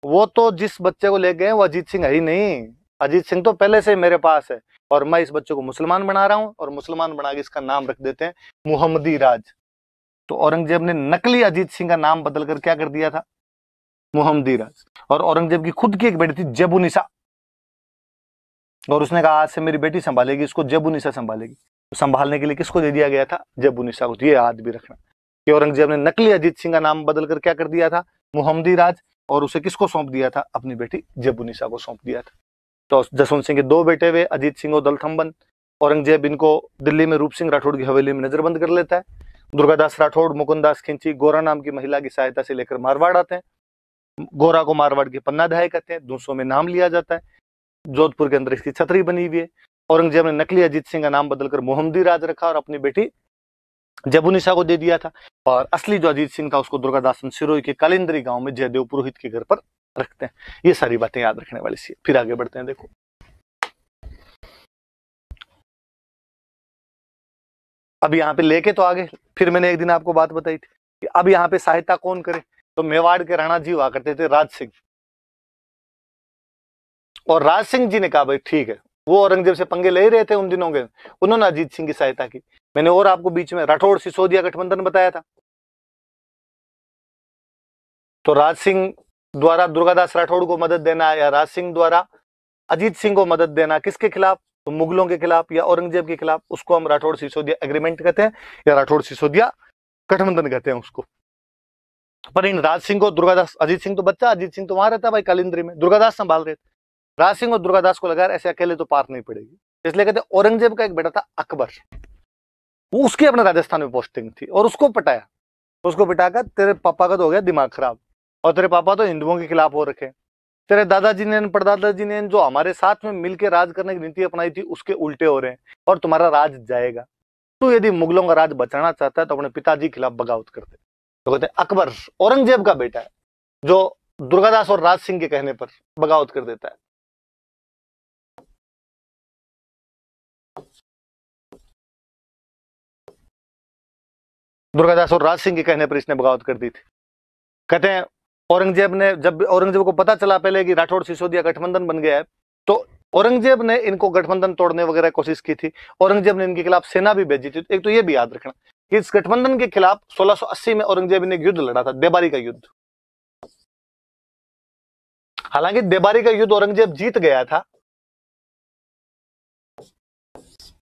वो तो जिस बच्चे को ले गए वो अजीत सिंह है ही नहीं अजीत सिंह तो पहले से मेरे पास है और मैं इस बच्चे को मुसलमान बना रहा हूँ और मुसलमान बना के इसका नाम रख देते हैं मुहम्मदी राज तो औरंगजेब ने नकली अजीत सिंह का नाम बदल कर क्या कर दिया था मुहम्मदी राज और औरंगजेब की खुद की एक बेटी थी जेबुनिसा और उसने कहा आज से मेरी बेटी संभालेगी इसको जेबुनिसा संभालेगी तो संभालने के लिए किसको दे दिया गया था जेबुनिसा को तो ये याद भी रखना कि औरंगजेब ने नकली अजीत सिंह का नाम बदल कर क्या कर दिया था मुहम्मदी राज और उसे किसको सौंप दिया था अपनी बेटी जेबुनिसा को सौंप दिया था तो जसवंत सिंह के दो बेटे हुए अजीत सिंह और दलथम्बन औरंगजेब इनको दिल्ली में रूप सिंह राठौड़ की हवेली में नजरबंद कर लेता है दुर्गादास राठौड़ मुकुंदास खिंची गोरा नाम की महिला की सहायता से लेकर मारवाड़ आते हैं गोरा को मारवाड़ के पन्ना दहाय कहते हैं दूसरों में नाम लिया जाता है जोधपुर के अंदर इसकी छतरी बनी हुई है औरंगजेब ने नकली अजीत सिंह का नाम बदलकर मोहम्मदी राज रखा और अपनी बेटी जबुनिशा को दे दिया था और असली जो अजीत सिंह था उसको दुर्गादासन सिरोई के कालिंदरी गांव में जयदेव पुरोहित के घर पर रखते हैं ये सारी बातें याद रखने वाली सी फिर आगे बढ़ते हैं देखो अब यहाँ पे लेके तो आगे फिर मैंने एक दिन आपको बात बताई थी कि अब यहाँ पे सहायता कौन करे तो मेवाड़ के राणा जी हुआ करते थे राज सिंह और राज सिंह जी ने कहा भाई ठीक है वो औरंगजेब से पंगे ले रहे थे उन दिनों के उन्होंने अजीत सिंह की सहायता की मैंने और आपको बीच में राठौड़ सिसोदिया गठबंधन बताया था तो राज सिंह द्वारा दुर्गादास राठौड़ को मदद देना या राज सिंह द्वारा अजीत सिंह को मदद देना किसके खिलाफ तो मुगलों के खिलाफ या औरंगजेब के खिलाफ उसको हम राठौड़ सिसोदिया एग्रीमेंट कहते हैं या राठौड़ सिसोदिया गठबंधन कहते हैं उसको पर इन राज सिंह को दुर्गादास अजीत सिंह तो बच्चा अजीत सिंह तो वहां रहता है भाई कालिंद्री में दुर्गादास संभाल रहे थे राज सिंह और दुर्गादास को लगा ऐसे अकेले तो पार नहीं पड़ेगी इसलिए कहते औरंगजेब का एक बेटा था अकबर वो उसकी अपने राजस्थान में पोस्टिंग थी और उसको पटाया उसको पिटाकर तेरे पापा का तो हो गया दिमाग खराब और तेरे पापा तो हिंदुओं के खिलाफ हो रखे तेरे दादाजी ने परदादाजी ने जो हमारे साथ में मिलकर राज करने की नीति अपनाई थी उसके उल्टे हो रहे हैं और तुम्हारा राज जाएगा तू यदि मुगलों का राज बचाना चाहता है तो अपने पिताजी के खिलाफ बगावत करते तो कहते हैं अकबर औरंगजेब का बेटा है जो दुर्गादास और राज सिंह के कहने पर बगावत कर देता है दुर्गादास और राज सिंह के कहने पर इसने बगावत कर दी थी कहते हैं औरंगजेब ने जब औरंगजेब को पता चला पहले कि राठौड़ सिसोदिया गठबंधन बन गया है तो औरंगजेब ने इनको गठबंधन तोड़ने वगैरह कोशिश की थी औरंगजेब ने इनके खिलाफ सेना भी भेजी थी एक तो ये भी याद रखना कि इस गठबंधन के खिलाफ 1680 में औरंगजेब ने एक युद्ध लड़ा था देबारी का युद्ध हालांकि देबारी का युद्ध औरंगजेब जीत गया था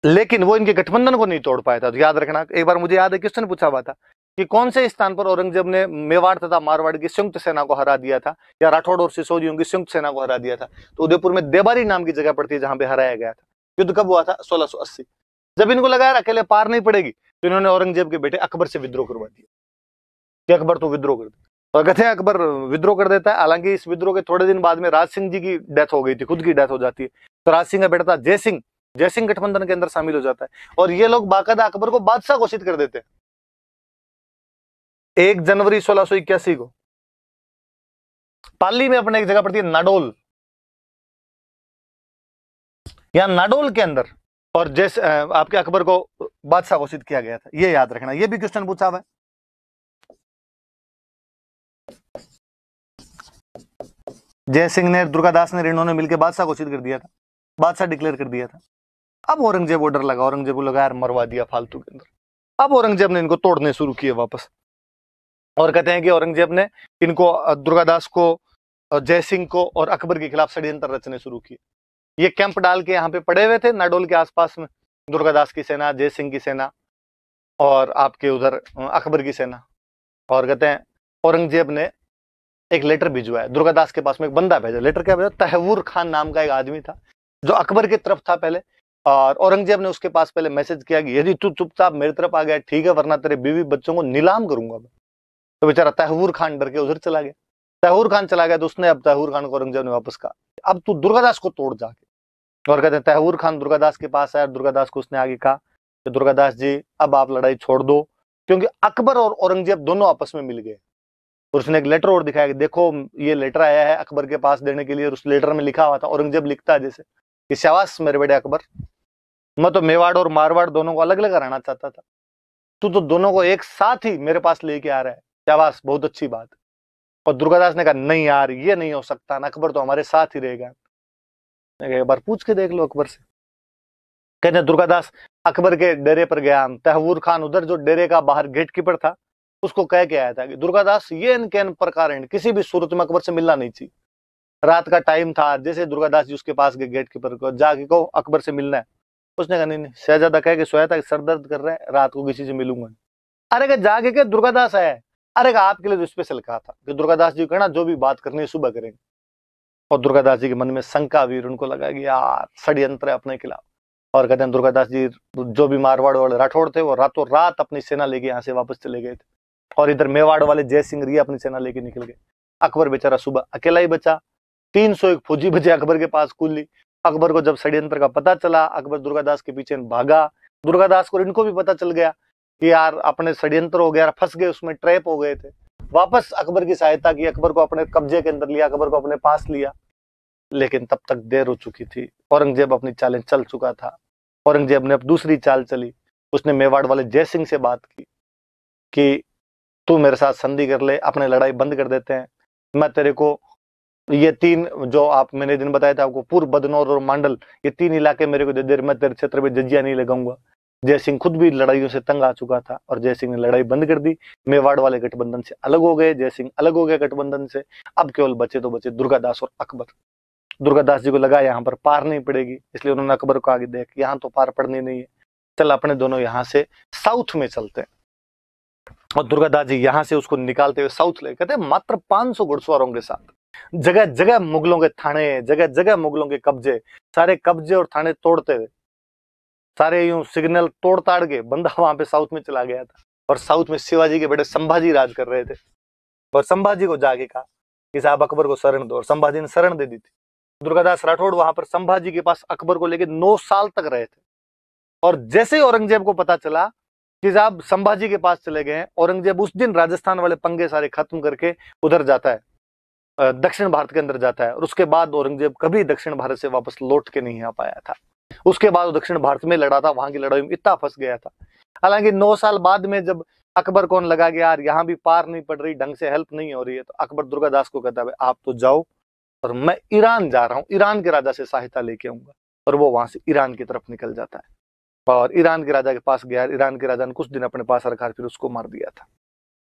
लेकिन वो इनके गठबंधन को नहीं तोड़ पाया था तो याद रखना एक बार मुझे याद है क्वेश्चन पूछा हुआ था कि कौन से स्थान पर औरंगजेब ने मेवाड़ तथा मारवाड़ की संयुक्त सेना को हरा दिया था या राठौड़ और सिसोदियों की संयुक्त सेना को हरा दिया था तो उदयपुर में देबारी नाम की जगह पड़ती है जहां पे हराया गया था युद्ध कब हुआ था 1680 जब इनको लगाया अकेले पार नहीं पड़ेगी तो इन्होंने औरंगजेब के बेटे अकबर से विद्रोह करवा दिया कि अकबर तो विद्रोह कर और कहते हैं अकबर विद्रोह कर देता है हालांकि इस विद्रोह के थोड़े दिन बाद में राज सिंह जी की डेथ हो गई थी खुद की डेथ हो जाती है तो राज सिंह का बेटा था जय सिंह जय सिंह गठबंधन के अंदर शामिल हो जाता है और ये लोग बाकायदा अकबर को बादशाह घोषित कर देते हैं एक जनवरी सोलह इक्यासी को पाली में अपने एक जगह पड़ती है नाडोल या नाडोल के अंदर और जैसे आपके अकबर को बादशाह घोषित किया गया था यह याद रखना यह भी क्वेश्चन पूछा हुआ है जय सिंह ने दुर्गादास ने इन्होंने मिलकर बादशाह घोषित कर दिया था बादशाह डिक्लेयर कर दिया था अब औरंगजेब ऑर्डर लगा औरंगजेब को लगा यार मरवा दिया फालतू के अंदर अब औरंगजेब ने इनको तोड़ने शुरू किए वापस और कहते हैं कि औरंगजेब ने इनको दुर्गादास को जय सिंह को और अकबर के खिलाफ षड्यंत्र रचने शुरू किए ये कैंप डाल के यहाँ पे पड़े हुए थे नाडोल के आसपास में दुर्गादास की सेना जय सिंह की सेना और आपके उधर अकबर की सेना और कहते हैं औरंगजेब ने एक लेटर भिजवाया दुर्गादास के पास में एक बंदा भेजा लेटर क्या भेजा तहवूर खान नाम का एक आदमी था जो अकबर की तरफ था पहले और औरंगजेब ने उसके पास पहले मैसेज किया कि यदि तू चुपचाप मेरी तरफ आ गया ठीक है वरना तेरे बीवी बच्चों को नीलाम करूंगा मैं तो बेचारा तहूर खान डर के उधर चला गया तहूर खान चला गया तो उसने अब तहूर खान को औरंगजेब ने वापस कहा अब तू दुर्गादास को तोड़ जाके और कहते हैं खान दुर्गादास के पास आया दुर्गादास को उसने आगे कहा कि दुर्गादास जी अब आप लड़ाई छोड़ दो क्योंकि अकबर और औरंगजेब दोनों आपस में मिल गए और उसने एक लेटर और दिखाया कि देखो ये लेटर आया है अकबर के पास देने के लिए उस लेटर में लिखा हुआ था औरंगजेब लिखता है जैसे कि शवास मेरे बेटे अकबर मैं तो मेवाड़ और मारवाड़ दोनों को अलग अलग रहना चाहता था तू तो दोनों को एक साथ ही मेरे पास लेके आ रहा है शाबाश बहुत अच्छी बात और दुर्गादास ने कहा नहीं यार ये नहीं हो सकता ना अकबर तो हमारे साथ ही रहेगा एक बार पूछ के देख लो अकबर से कहने दुर्गादास अकबर के डेरे पर गया तहवूर खान उधर जो डेरे का बाहर गेट कीपर था उसको कह के आया था कि दुर्गादास ये इन कैन प्रकार किसी भी सूरत में अकबर से मिलना नहीं चाहिए रात का टाइम था जैसे दुर्गादास जी उसके पास गए गेट कीपर को जाके कहो अकबर से मिलना है उसने कहा नहीं नहीं शहजादा कह के सोया था सर दर्द कर रहे हैं रात को किसी से मिलूंगा अरे के जाके के दुर्गादास आया अर्घ आपके लिए जो स्पेशल कहा था कि दुर्गादास जी कहना जो भी बात करनी है सुबह करेंगे और दुर्गादास जी के मन में शंका वीर उनको लगा कि यार षड्यंत्र अपने खिलाफ और कहते हैं दुर्गादास जी जो भी मारवाड़ वाले राठौड़ थे वो रातों रात अपनी सेना लेके यहाँ से वापस चले गए थे और इधर मेवाड़ वाले जय सिंह रिया अपनी सेना लेके निकल गए अकबर बेचारा सुबह अकेला ही बचा तीन सौ एक फौजी बचे अकबर के पास कुल्ली अकबर को जब षड्यंत्र का पता चला अकबर दुर्गादास के पीछे भागा दुर्गादास को इनको भी पता चल गया कि यार अपने षड्यंत्र हो गया फंस गए उसमें ट्रैप हो गए थे वापस अकबर की सहायता की अकबर को अपने कब्जे के अंदर लिया अकबर को अपने पास लिया लेकिन तब तक देर हो चुकी थी औरंगजेब अपनी चालें चल चुका था औरंगजेब ने अब दूसरी चाल चली उसने मेवाड़ वाले जय सिंह से बात की कि तू मेरे साथ संधि कर ले अपने लड़ाई बंद कर देते हैं मैं तेरे को ये तीन जो आप मैंने दिन बताया था आपको पूर्व बदनौर और मांडल ये तीन इलाके मेरे को दे दे मैं तेरे क्षेत्र में जजिया नहीं लगाऊंगा जय सिंह खुद भी लड़ाइयों से तंग आ चुका था और जय सिंह ने लड़ाई बंद कर दी मेवाड़ वाले गठबंधन से अलग हो गए जय सिंह अलग हो गए गठबंधन से अब केवल बचे तो बचे दुर्गादास और अकबर दुर्गादास जी को लगा यहाँ पर पार नहीं पड़ेगी इसलिए उन्होंने अकबर को आगे देख यहाँ तो पार पड़नी नहीं है चल अपने दोनों यहाँ से साउथ में चलते हैं और दुर्गादास जी यहाँ से उसको निकालते हुए साउथ ले कहते मात्र सौ घुड़सवारों के साथ जगह जगह मुगलों के थाने जगह जगह मुगलों के कब्जे सारे कब्जे और थाने तोड़ते हुए सारे यूं सिग्नल तोड़ ताड़ के बंदा वहां पे साउथ में चला गया था और साउथ में शिवाजी के बेटे संभाजी राज कर रहे थे और संभाजी को जाके कहा कि साहब अकबर को शरण दो और संभाजी ने शरण दे दी थी दुर्गादास राठौड़ वहां पर संभाजी के पास अकबर को लेकर नौ साल तक रहे थे और जैसे ही औरंगजेब को पता चला कि साहब संभाजी के पास चले गए औरंगजेब उस दिन राजस्थान वाले पंगे सारे खत्म करके उधर जाता है दक्षिण भारत के अंदर जाता है और उसके बाद औरंगजेब कभी दक्षिण भारत से वापस लौट के नहीं आ पाया था उसके बाद वो दक्षिण भारत में लड़ा था वहां की लड़ाई में इतना फंस गया था हालांकि नौ साल बाद में जब अकबर कौन लगा गया यार यहाँ भी पार नहीं पड़ रही ढंग से हेल्प नहीं हो रही है तो अकबर दुर्गादास को कहता है आप तो जाओ और मैं ईरान जा रहा हूँ ईरान के राजा से सहायता लेके आऊंगा और वो वहां से ईरान की तरफ निकल जाता है और ईरान के राजा के पास गया ईरान के राजा ने कुछ दिन अपने पास रखा फिर उसको मार दिया था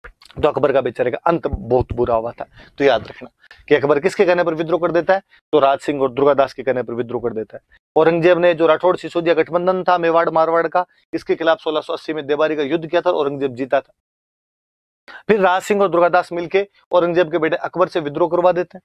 तो अकबर का बेचारे का अंत बहुत बुरा हुआ था तो याद रखना कि अकबर किसके कहने पर विद्रोह कर देता है तो राज सिंह और दुर्गादास के कहने पर विद्रोह कर देता है औरंगजेब ने जो राठौड़ सिसोदिया गठबंधन था मेवाड़ मारवाड़ का इसके खिलाफ 1680 में देवारी का युद्ध किया था औरंगजेब जीता था फिर राज सिंह और दुर्गादास मिलकर औरंगजेब के बेटे अकबर से विद्रोह करवा देते हैं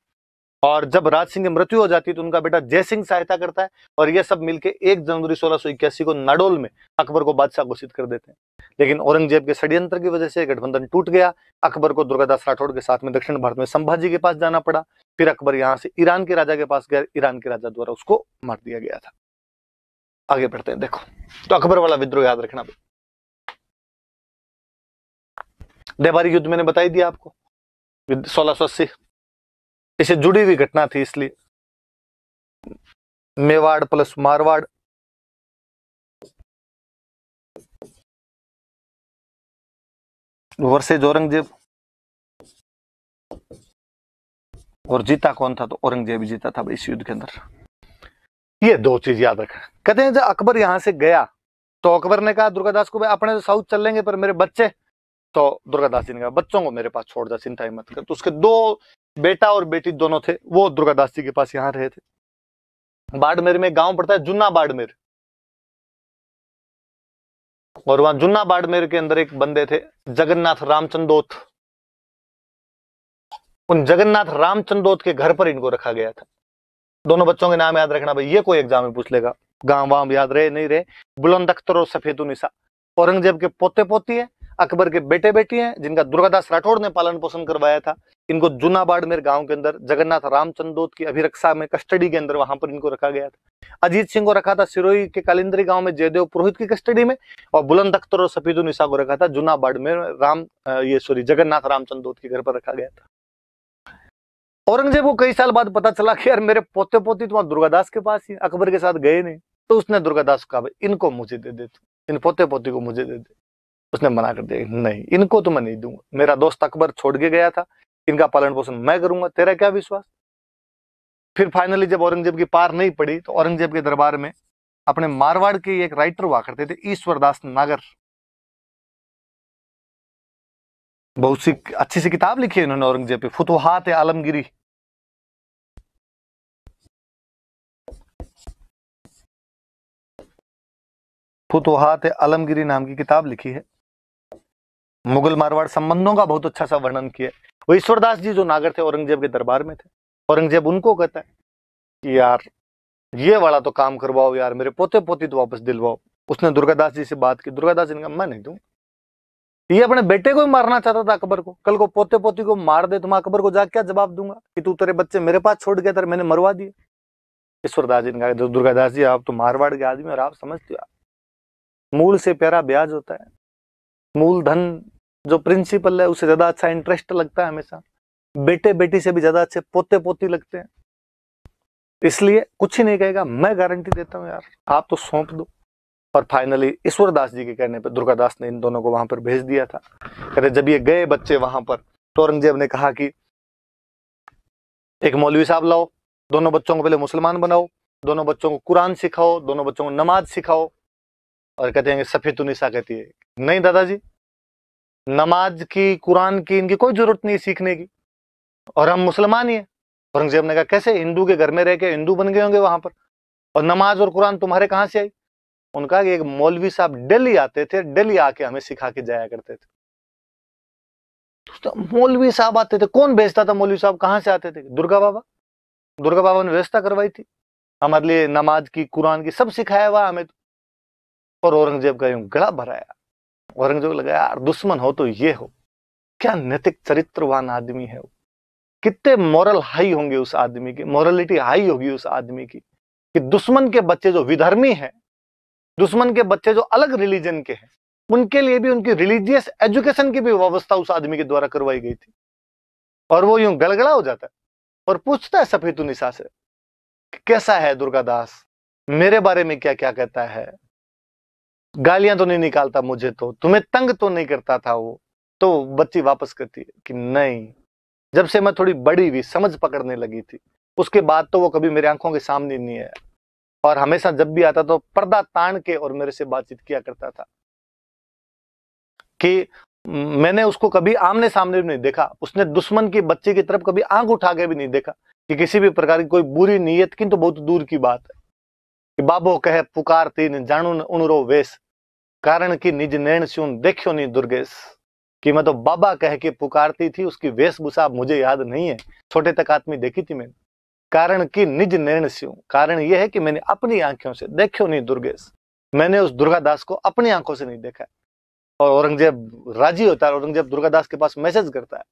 और जब राज सिंह की मृत्यु हो जाती है तो उनका बेटा जय सिंह सहायता करता है और ये सब मिलकर एक जनवरी सोलह को नाडोल में अकबर को बादशाह घोषित कर देते हैं लेकिन औरंगजेब के षड्यंत्र की वजह से गठबंधन टूट गया अकबर को दुर्गादास राठौड़ के साथ में दक्षिण भारत में संभाजी के पास जाना पड़ा फिर अकबर यहाँ से ईरान के राजा के पास गया ईरान के राजा द्वारा उसको मार दिया गया था आगे बढ़ते हैं देखो तो अकबर वाला विद्रोह याद रखना देवारी युद्ध मैंने बताई दिया आपको सोलह सौ अस्सी इससे जुड़ी हुई घटना थी इसलिए मेवाड़ प्लस मारवाड़ वर्सेज औरंगजेब और जीता कौन था तो औरंगजेब जीता था इस युद्ध के अंदर ये दो चीज याद रखा कहते हैं जब अकबर यहां से गया तो अकबर ने कहा दुर्गादास को भाई अपने तो साउथ चल लेंगे पर मेरे बच्चे तो दुर्गादास जी ने कहा बच्चों को मेरे पास छोड़ जा चिंता मत कर तो उसके दो बेटा और बेटी दोनों थे वो दुर्गादास जी के पास यहाँ रहे थे बाड़मेर में गांव पड़ता है जुन्ना बाड़मेर और वहां जुन्ना बाड़मेर के अंदर एक बंदे थे जगन्नाथ रामचंदोत उन जगन्नाथ रामचंदोत के घर पर इनको रखा गया था दोनों बच्चों के नाम याद रखना भाई ये कोई एग्जाम में पूछ लेगा गांव वाम याद रहे नहीं रहे बुलंद अख्तर और सफेद उनिसा औरंगजेब के पोते पोती है अकबर के बेटे बेटी हैं जिनका दुर्गादास राठौड़ ने पालन पोषण करवाया था इनको जूनाबाड़ मेरे गांव के अंदर जगन्नाथ रामचंदोत की अभिरक्षा में कस्टडी के अंदर वहां पर इनको रखा गया था अजीत सिंह को रखा था सिरोही के कालिंद्री गांव में जयदेव पुरोहित की कस्टडी में और बुलंद अख्तर और सफीदू निशा को रखा था जूनाबाड़ में राम ये सॉरी जगन्नाथ रामचंदोत के घर पर रखा गया था औरंगजेब को कई साल बाद पता चला कि यार मेरे पोते पोती तो वहां दुर्गादास के पास ही अकबर के साथ गए नहीं तो उसने दुर्गादास को कहा इनको मुझे दे दे तू इन पोते पोती को मुझे दे दे उसने मना कर दिया नहीं इनको तो मैं नहीं दूंगा मेरा दोस्त अकबर छोड़ के गया था इनका पालन पोषण मैं करूंगा तेरा क्या विश्वास फिर फाइनली जब औरंगजेब की पार नहीं पड़ी तो औरंगजेब के दरबार में अपने मारवाड़ के एक राइटर हुआ करते थे ईश्वरदास नागर बहुत सी अच्छी सी किताब लिखी है इन्होंने औरंगजेब पे फुतुहात आलमगिरी फुतुहात आलमगिरी नाम की किताब लिखी है मुगल मारवाड़ संबंधों का बहुत अच्छा सा वर्णन किया वो ईश्वरदास जी जो नागर थे औरंगजेब के दरबार में थे औरंगजेब उनको कहता है यार ये वाला तो काम करवाओ यार मेरे पोते पोती तो वापस दिलवाओ उसने दुर्गादास जी से बात की दुर्गादास जी ने कहा मैं नहीं दूंगा ये अपने बेटे को ही मारना चाहता था अकबर को कल को पोते पोती को मार दे तो मैं अकबर को जा क्या जवाब दूंगा कि तू तेरे बच्चे मेरे पास छोड़ गया तेरे मैंने मरवा दिए ईश्वरदास जी ने कहा दुर्गादास जी आप तो मारवाड़ के आदमी और आप समझते हो मूल से प्यारा ब्याज होता है मूल धन जो प्रिंसिपल है उसे ज़्यादा अच्छा इंटरेस्ट लगता है हमेशा बेटे बेटी से भी ज़्यादा अच्छे पोते पोती लगते हैं इसलिए कुछ ही नहीं कहेगा मैं गारंटी देता हूँ यार आप तो सौंप दो और फाइनली ईश्वर दास जी के कहने पर दुर्गादास ने इन दोनों को वहां पर भेज दिया था अरे जब ये गए बच्चे वहां पर तो औरंगजेब ने कहा कि एक मौलवी साहब लाओ दोनों बच्चों को पहले मुसलमान बनाओ दोनों बच्चों को कुरान सिखाओ दोनों बच्चों को नमाज सिखाओ और कहते हैं सफ़ेद उनिसा कहती है नहीं दादाजी नमाज की कुरान की इनकी कोई जरूरत नहीं सीखने की और हम मुसलमान ही हैं औरंगजेब ने कहा कैसे हिंदू के घर में रह के हिंदू बन गए होंगे वहां पर और नमाज और कुरान तुम्हारे कहाँ से आई उनका एक मौलवी साहब दिल्ली आते थे दिल्ली आके हमें सिखा के जाया करते थे तो मौलवी साहब आते थे कौन भेजता था मौलवी साहब कहाँ से आते थे दुर्गा बाबा दुर्गा बाबा ने व्यवस्था करवाई थी हमारे लिए नमाज की कुरान की सब सिखाया हुआ हमें तो और औरंगजेब का यूं गला भराया औरंगजेब लगा यार दुश्मन हो तो ये हो क्या नैतिक चरित्रवान आदमी है वो कितने मॉरल हाई होंगे उस आदमी की मॉरलिटी हाई होगी उस आदमी की कि दुश्मन के बच्चे जो विधर्मी हैं दुश्मन के बच्चे जो अलग रिलीजन के हैं उनके लिए भी उनकी रिलीजियस एजुकेशन की भी व्यवस्था उस आदमी के द्वारा करवाई गई थी और वो यूं गलगड़ा हो जाता है और पूछता है सफेद निशा से कैसा है दुर्गादास मेरे बारे में क्या क्या कहता है गालियां तो नहीं निकालता मुझे तो तुम्हें तंग तो नहीं करता था वो तो बच्ची वापस करती है कि नहीं जब से मैं थोड़ी बड़ी हुई समझ पकड़ने लगी थी उसके बाद तो वो कभी मेरी आंखों के सामने नहीं आया और हमेशा जब भी आता तो पर्दा ताण के और मेरे से बातचीत किया करता था कि मैंने उसको कभी आमने सामने भी नहीं देखा उसने दुश्मन की बच्चे की तरफ कभी आंख उठा के भी नहीं देखा कि किसी भी प्रकार की कोई बुरी नीयत की तो बहुत दूर की बात है कि बाबो कहे पुकार तीन जाणून वेश कारण कि निज नैन सुन देखियो नहीं दुर्गेश कि मैं तो बाबा कह के पुकारती थी उसकी वेशभूषा मुझे याद नहीं है छोटे तक आदमी देखी थी मैंने कारण कि निज नैण स्यू कारण यह है कि मैंने अपनी आंखों से देखियो नहीं दुर्गेश मैंने उस दुर्गादास को अपनी आंखों से नहीं देखा और औरंगजेब राजी होता है औरंगजेब दुर्गादास के पास मैसेज करता है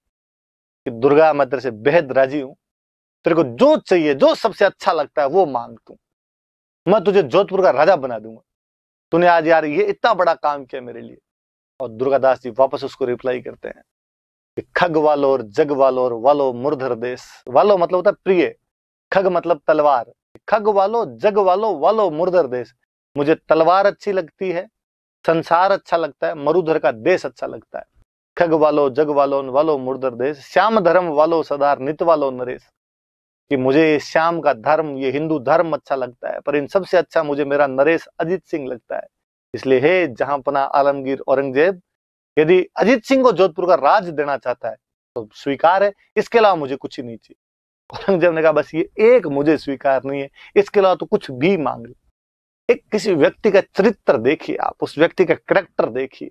कि दुर्गा मैं तेरे से बेहद राजी हूं तेरे को जो चाहिए जो सबसे अच्छा लगता है वो मांग तू मैं तुझे जोधपुर का राजा बना दूंगा तूने आज यार ये इतना बड़ा काम किया मेरे लिए और दुर्गादास जी वापस उसको रिप्लाई करते हैं कि खग वालोर जग वालोर वालो मुरधर देश वालो मतलब होता है प्रिय खग मतलब तलवार खग वालो जग वालो वालो मुरधर देश मुझे तलवार अच्छी लगती है संसार अच्छा लगता है मरुधर का देश अच्छा लगता है खग वालो जग वालो वालो मुरधर देश श्याम धर्म वालो सदार नित वालो नरेश कि मुझे श्याम का धर्म ये हिंदू धर्म अच्छा लगता है पर इन सबसे अच्छा मुझे मेरा नरेश अजीत सिंह लगता है इसलिए हे जहां पना आलमगीर औरंगजेब यदि अजीत सिंह को जोधपुर का राज देना चाहता है तो स्वीकार है इसके अलावा मुझे कुछ ही नहीं चाहिए औरंगजेब ने कहा बस ये एक मुझे स्वीकार नहीं है इसके अलावा तो कुछ भी मांग लो एक किसी व्यक्ति का चरित्र देखिए आप उस व्यक्ति का करेक्टर देखिए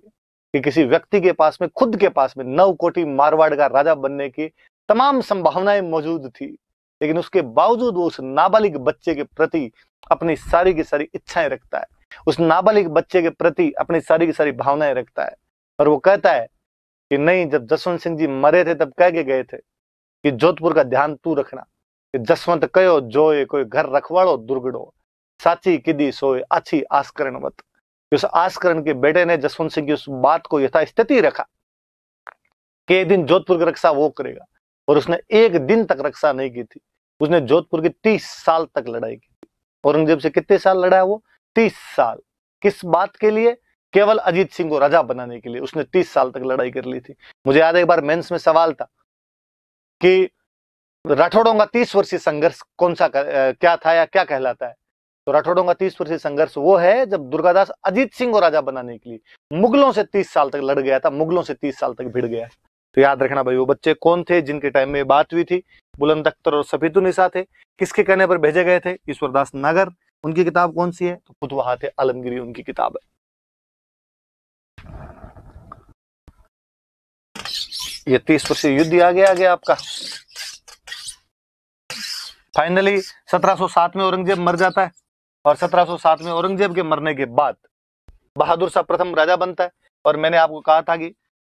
कि किसी व्यक्ति के पास में खुद के पास में नव कोटि मारवाड़ का राजा बनने की तमाम संभावनाएं मौजूद थी लेकिन उसके बावजूद वो उस नाबालिग बच्चे के प्रति अपनी सारी की सारी इच्छाएं रखता है उस नाबालिग बच्चे के प्रति अपनी सारी की सारी भावनाएं रखता है और वो कहता है कि नहीं जब जसवंत सिंह जी मरे थे तब कह के गए थे कि जोधपुर का ध्यान तू रखना कि जसवंत जो ये कोई घर रखवाड़ो दुर्गड़ो साची किदी सोए अच्छी आस्करण वत उस आस्करण के बेटे ने जसवंत सिंह की उस बात को यथास्थिति रखा कि दिन जोधपुर की रक्षा वो करेगा और उसने एक दिन तक रक्षा नहीं की थी उसने जोधपुर की तीस साल तक लड़ाई की थी औरंगजेब से कितने साल लड़ा है वो तीस साल किस बात के लिए केवल अजीत सिंह को राजा बनाने के लिए उसने तीस साल तक लड़ाई कर ली थी मुझे याद है एक बार मेंस में सवाल था कि राठौड़ों का तीस वर्षीय संघर्ष कौन सा कर, क्या था या क्या कहलाता है तो राठौड़ों का तीस वर्षीय संघर्ष वो है जब दुर्गादास अजीत सिंह को राजा बनाने के लिए मुगलों से तीस साल तक लड़ गया था मुगलों से तीस साल तक भिड़ गया तो याद रखना भाई वो बच्चे कौन थे जिनके टाइम में बात हुई थी बुलंद अख्तर और तो निशा थे किसके कहने पर भेजे गए थे ईश्वरदास नागर उनकी किताब कौन सी है तो थे आलमगिरी उनकी किताब है ये तीस वर्षीय युद्ध आ गया आगे आपका फाइनली 1707 में औरंगजेब मर जाता है और 1707 में औरंगजेब के मरने के बाद बहादुर शाह प्रथम राजा बनता है और मैंने आपको कहा था कि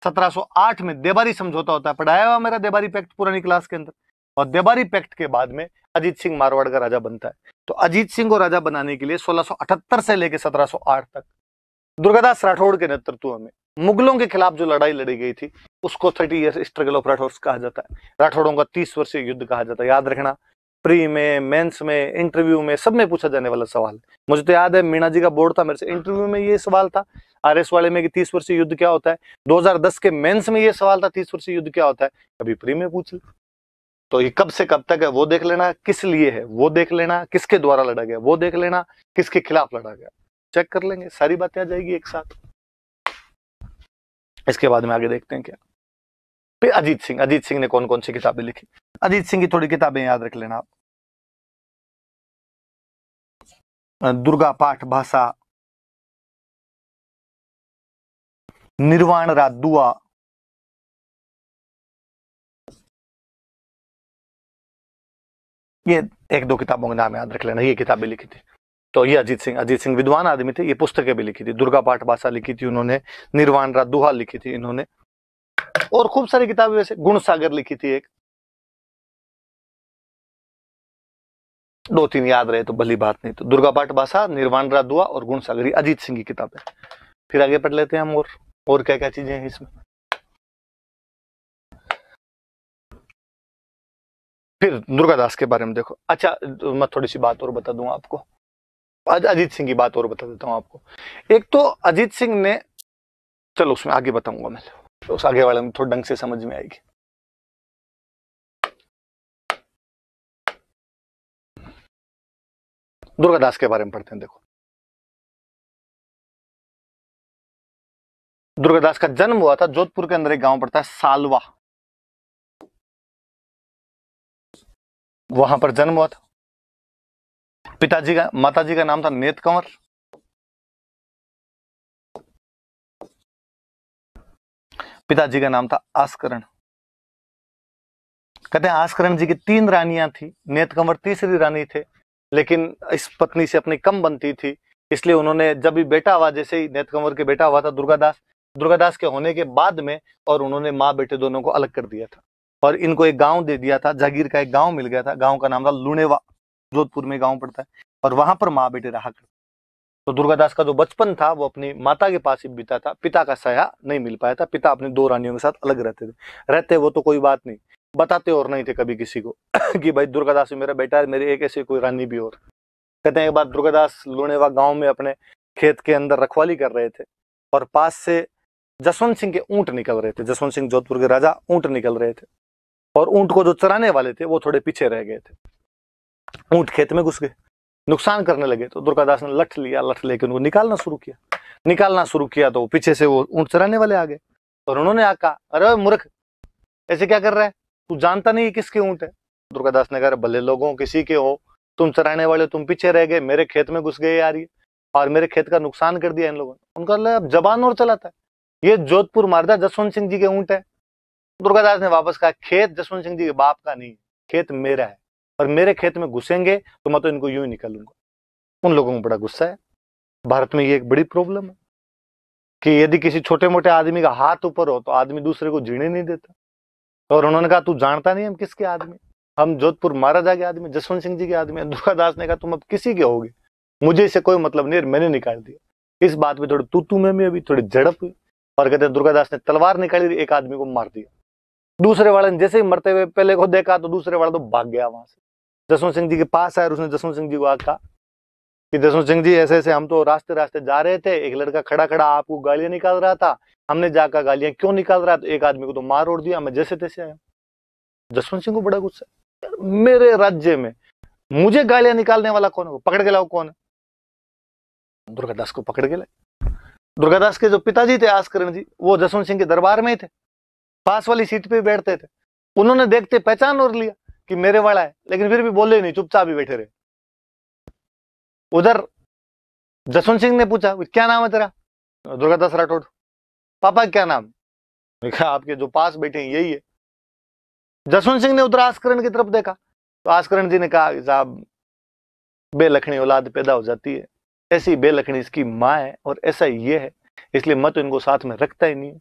1708 में देबारी समझौता होता है पढ़ाया हुआ मेरा देबारी पैक्ट पुरानी क्लास के अंदर और देबारी पैक्ट के बाद में अजीत सिंह मारवाड़ का राजा बनता है तो अजीत सिंह को राजा बनाने के लिए 1678 से लेकर 1708 तक दुर्गादास राठौड़ के नेतृत्व में मुगलों के खिलाफ जो लड़ाई लड़ी गई थी उसको thirty year struggle of Rathore कहा जाता है राठौड़ों का तीस वर्षीय युद्ध कहा जाता है याद रखना प्री में मेंस में इंटरव्यू में सब में पूछा जाने वाला सवाल मुझे तो याद है मीणा जी का बोर्ड था मेरे से इंटरव्यू में ये सवाल था आरएस वाले में कि तीस वर्षीय युद्ध क्या होता है 2010 के मेंस में ये सवाल था तीस वर्षीय युद्ध क्या होता है अभी प्री में पूछ तो ये कब से कब तक है वो देख लेना किस लिए है वो देख लेना किसके द्वारा लड़ा गया वो देख लेना किसके खिलाफ लड़ा गया चेक कर लेंगे सारी बातें आ जाएगी एक साथ इसके बाद में आगे देखते हैं क्या फिर अजीत सिंह अजीत सिंह ने कौन कौन सी किताबें लिखी अजीत सिंह की थोड़ी किताबें याद रख लेना आप दुर्गा पाठ भाषा निर्वाण रा दुआ ये एक दो किताबों के नाम याद रख लेना ये किताबें लिखी थी तो ये अजीत सिंह अजीत सिंह विद्वान आदमी थे ये पुस्तकें भी लिखी थी दुर्गा पाठ भाषा लिखी थी उन्होंने निर्वाण रा दुहा लिखी थी इन्होंने और खूब सारी किताबें वैसे गुण सागर लिखी थी एक दो तीन याद रहे तो भली बात नहीं तो दुर्गा पाठ भाषा निर्वाण रा दुआ और गुण अजीत सिंह की किताबें फिर आगे पढ़ लेते हैं हम और और क्या क्या चीजें हैं इसमें फिर दुर्गादास के बारे में देखो अच्छा मैं थोड़ी सी बात और बता दूं आपको अजीत सिंह की बात और बता देता हूं आपको एक तो अजीत सिंह ने चलो उसमें आगे बताऊंगा मैं तो उस आगे वाले में थोड़ा ढंग से समझ में आएगी दुर्गादास के बारे में पढ़ते हैं देखो दुर्गादास का जन्म हुआ था जोधपुर के अंदर एक गांव पड़ता है सालवा वहां पर जन्म हुआ था पिताजी का माताजी का नाम था नेत कंवर पिताजी का नाम था आस्करण कहते हैं आस्करण जी की तीन रानियां थी नेत कंवर तीसरी रानी थे लेकिन इस पत्नी से अपनी कम बनती थी इसलिए उन्होंने जब भी बेटा हुआ जैसे ही नेत कंवर के बेटा हुआ था दुर्गादास दुर्गादास के होने के बाद में और उन्होंने माँ बेटे दोनों को अलग कर दिया था और इनको एक गांव दे दिया था जागीर का एक गांव मिल गया था गांव का नाम था लुणेवा जोधपुर में गांव पड़ता है और वहां पर माँ बेटे रहा करते तो दुर्गादास का जो बचपन था वो अपनी माता के पास ही बीता था पिता का सया नहीं मिल पाया था पिता अपनी दो रानियों के साथ अलग रहते थे रहते वो तो कोई बात नहीं बताते और नहीं थे कभी किसी को कि भाई दुर्गादास मेरा बेटा है मेरी एक ऐसी कोई रानी भी और कहते हैं एक बार दुर्गादास लुणेवा गाँव में अपने खेत के अंदर रखवाली कर रहे थे और पास से जसवंत सिंह के ऊंट निकल रहे थे जसवंत सिंह जोधपुर के राजा ऊंट निकल रहे थे और ऊंट को जो चराने वाले थे वो थोड़े पीछे रह गए थे ऊंट खेत में घुस गए नुकसान करने लगे तो दुर्गादास ने लठ लिया लठ लेके उनको निकालना शुरू किया निकालना शुरू किया तो पीछे से वो ऊंट चराने वाले आ गए और उन्होंने आ कहा अरे मूर्ख ऐसे क्या कर रहा है तू जानता नहीं किसके ऊंट है दुर्गादास ने कहा भले लोगों किसी के हो तुम चराने वाले तुम पीछे रह गए मेरे खेत में घुस गए यार ये और मेरे खेत का नुकसान कर दिया इन लोगों ने उनका अब जबान और चलाता है ये जोधपुर मारदा जसवंत सिंह जी के ऊंट है दुर्गादास ने वापस कहा खेत जसवंत सिंह जी के बाप का नहीं खेत मेरा है और मेरे खेत में घुसेंगे तो मैं तो इनको यूं ही निकालूंगा उन लोगों को बड़ा गुस्सा है भारत में ये एक बड़ी प्रॉब्लम है कि यदि किसी छोटे मोटे आदमी का हाथ ऊपर हो तो आदमी दूसरे को जीने नहीं देता और उन्होंने कहा तू जानता नहीं हम किसके आदमी हम जोधपुर महाराजा के आदमी जसवंत सिंह जी के आदमी दुर्गादास ने कहा तुम अब किसी के होगे मुझे इसे कोई मतलब नहीं मैंने निकाल दिया इस बात में थोड़ी तू तू में भी अभी थोड़ी झड़प हुई और कहते हैं दुर्गादास ने तलवार निकाली एक आदमी को मार दिया दूसरे वाले ने जैसे ही मरते हुए पहले को देखा तो दूसरे वाला तो भाग गया वहां से जसवंत सिंह जी के पास आया उसने जसवंत सिंह जी को आग कहा कि जसवंत सिंह जी ऐसे ऐसे हम तो रास्ते रास्ते जा रहे थे एक लड़का खड़ा खड़ा आपको गालियां निकाल रहा था हमने जाकर गालियां क्यों निकाल रहा था एक आदमी को तो मार ओढ़ दिया मैं जैसे तैसे आया जसवंत सिंह को बड़ा गुस्सा मेरे राज्य में मुझे गालियां निकालने वाला कौन है पकड़ के लाओ कौन है दुर्गादास को पकड़ के लाए दुर्गादास के जो पिताजी थे आसकरण जी वो जसवंत सिंह के दरबार में ही थे पास वाली सीट पे बैठते थे उन्होंने देखते पहचान और लिया कि मेरे वाला है लेकिन फिर भी बोले नहीं चुपचाप ही बैठे रहे उधर जसवंत सिंह ने पूछा क्या नाम है तेरा दुर्गादास राठौड़ पापा क्या नाम देखा आपके जो पास बैठे हैं यही है जसवंत सिंह ने उधर आसकरण की तरफ देखा तो आसकरण जी ने कहा साहब बेलखनी औलाद पैदा हो जाती है ऐसी बेलखनी इसकी माँ है और ऐसा ये है इसलिए मैं तो इनको साथ में रखता ही नहीं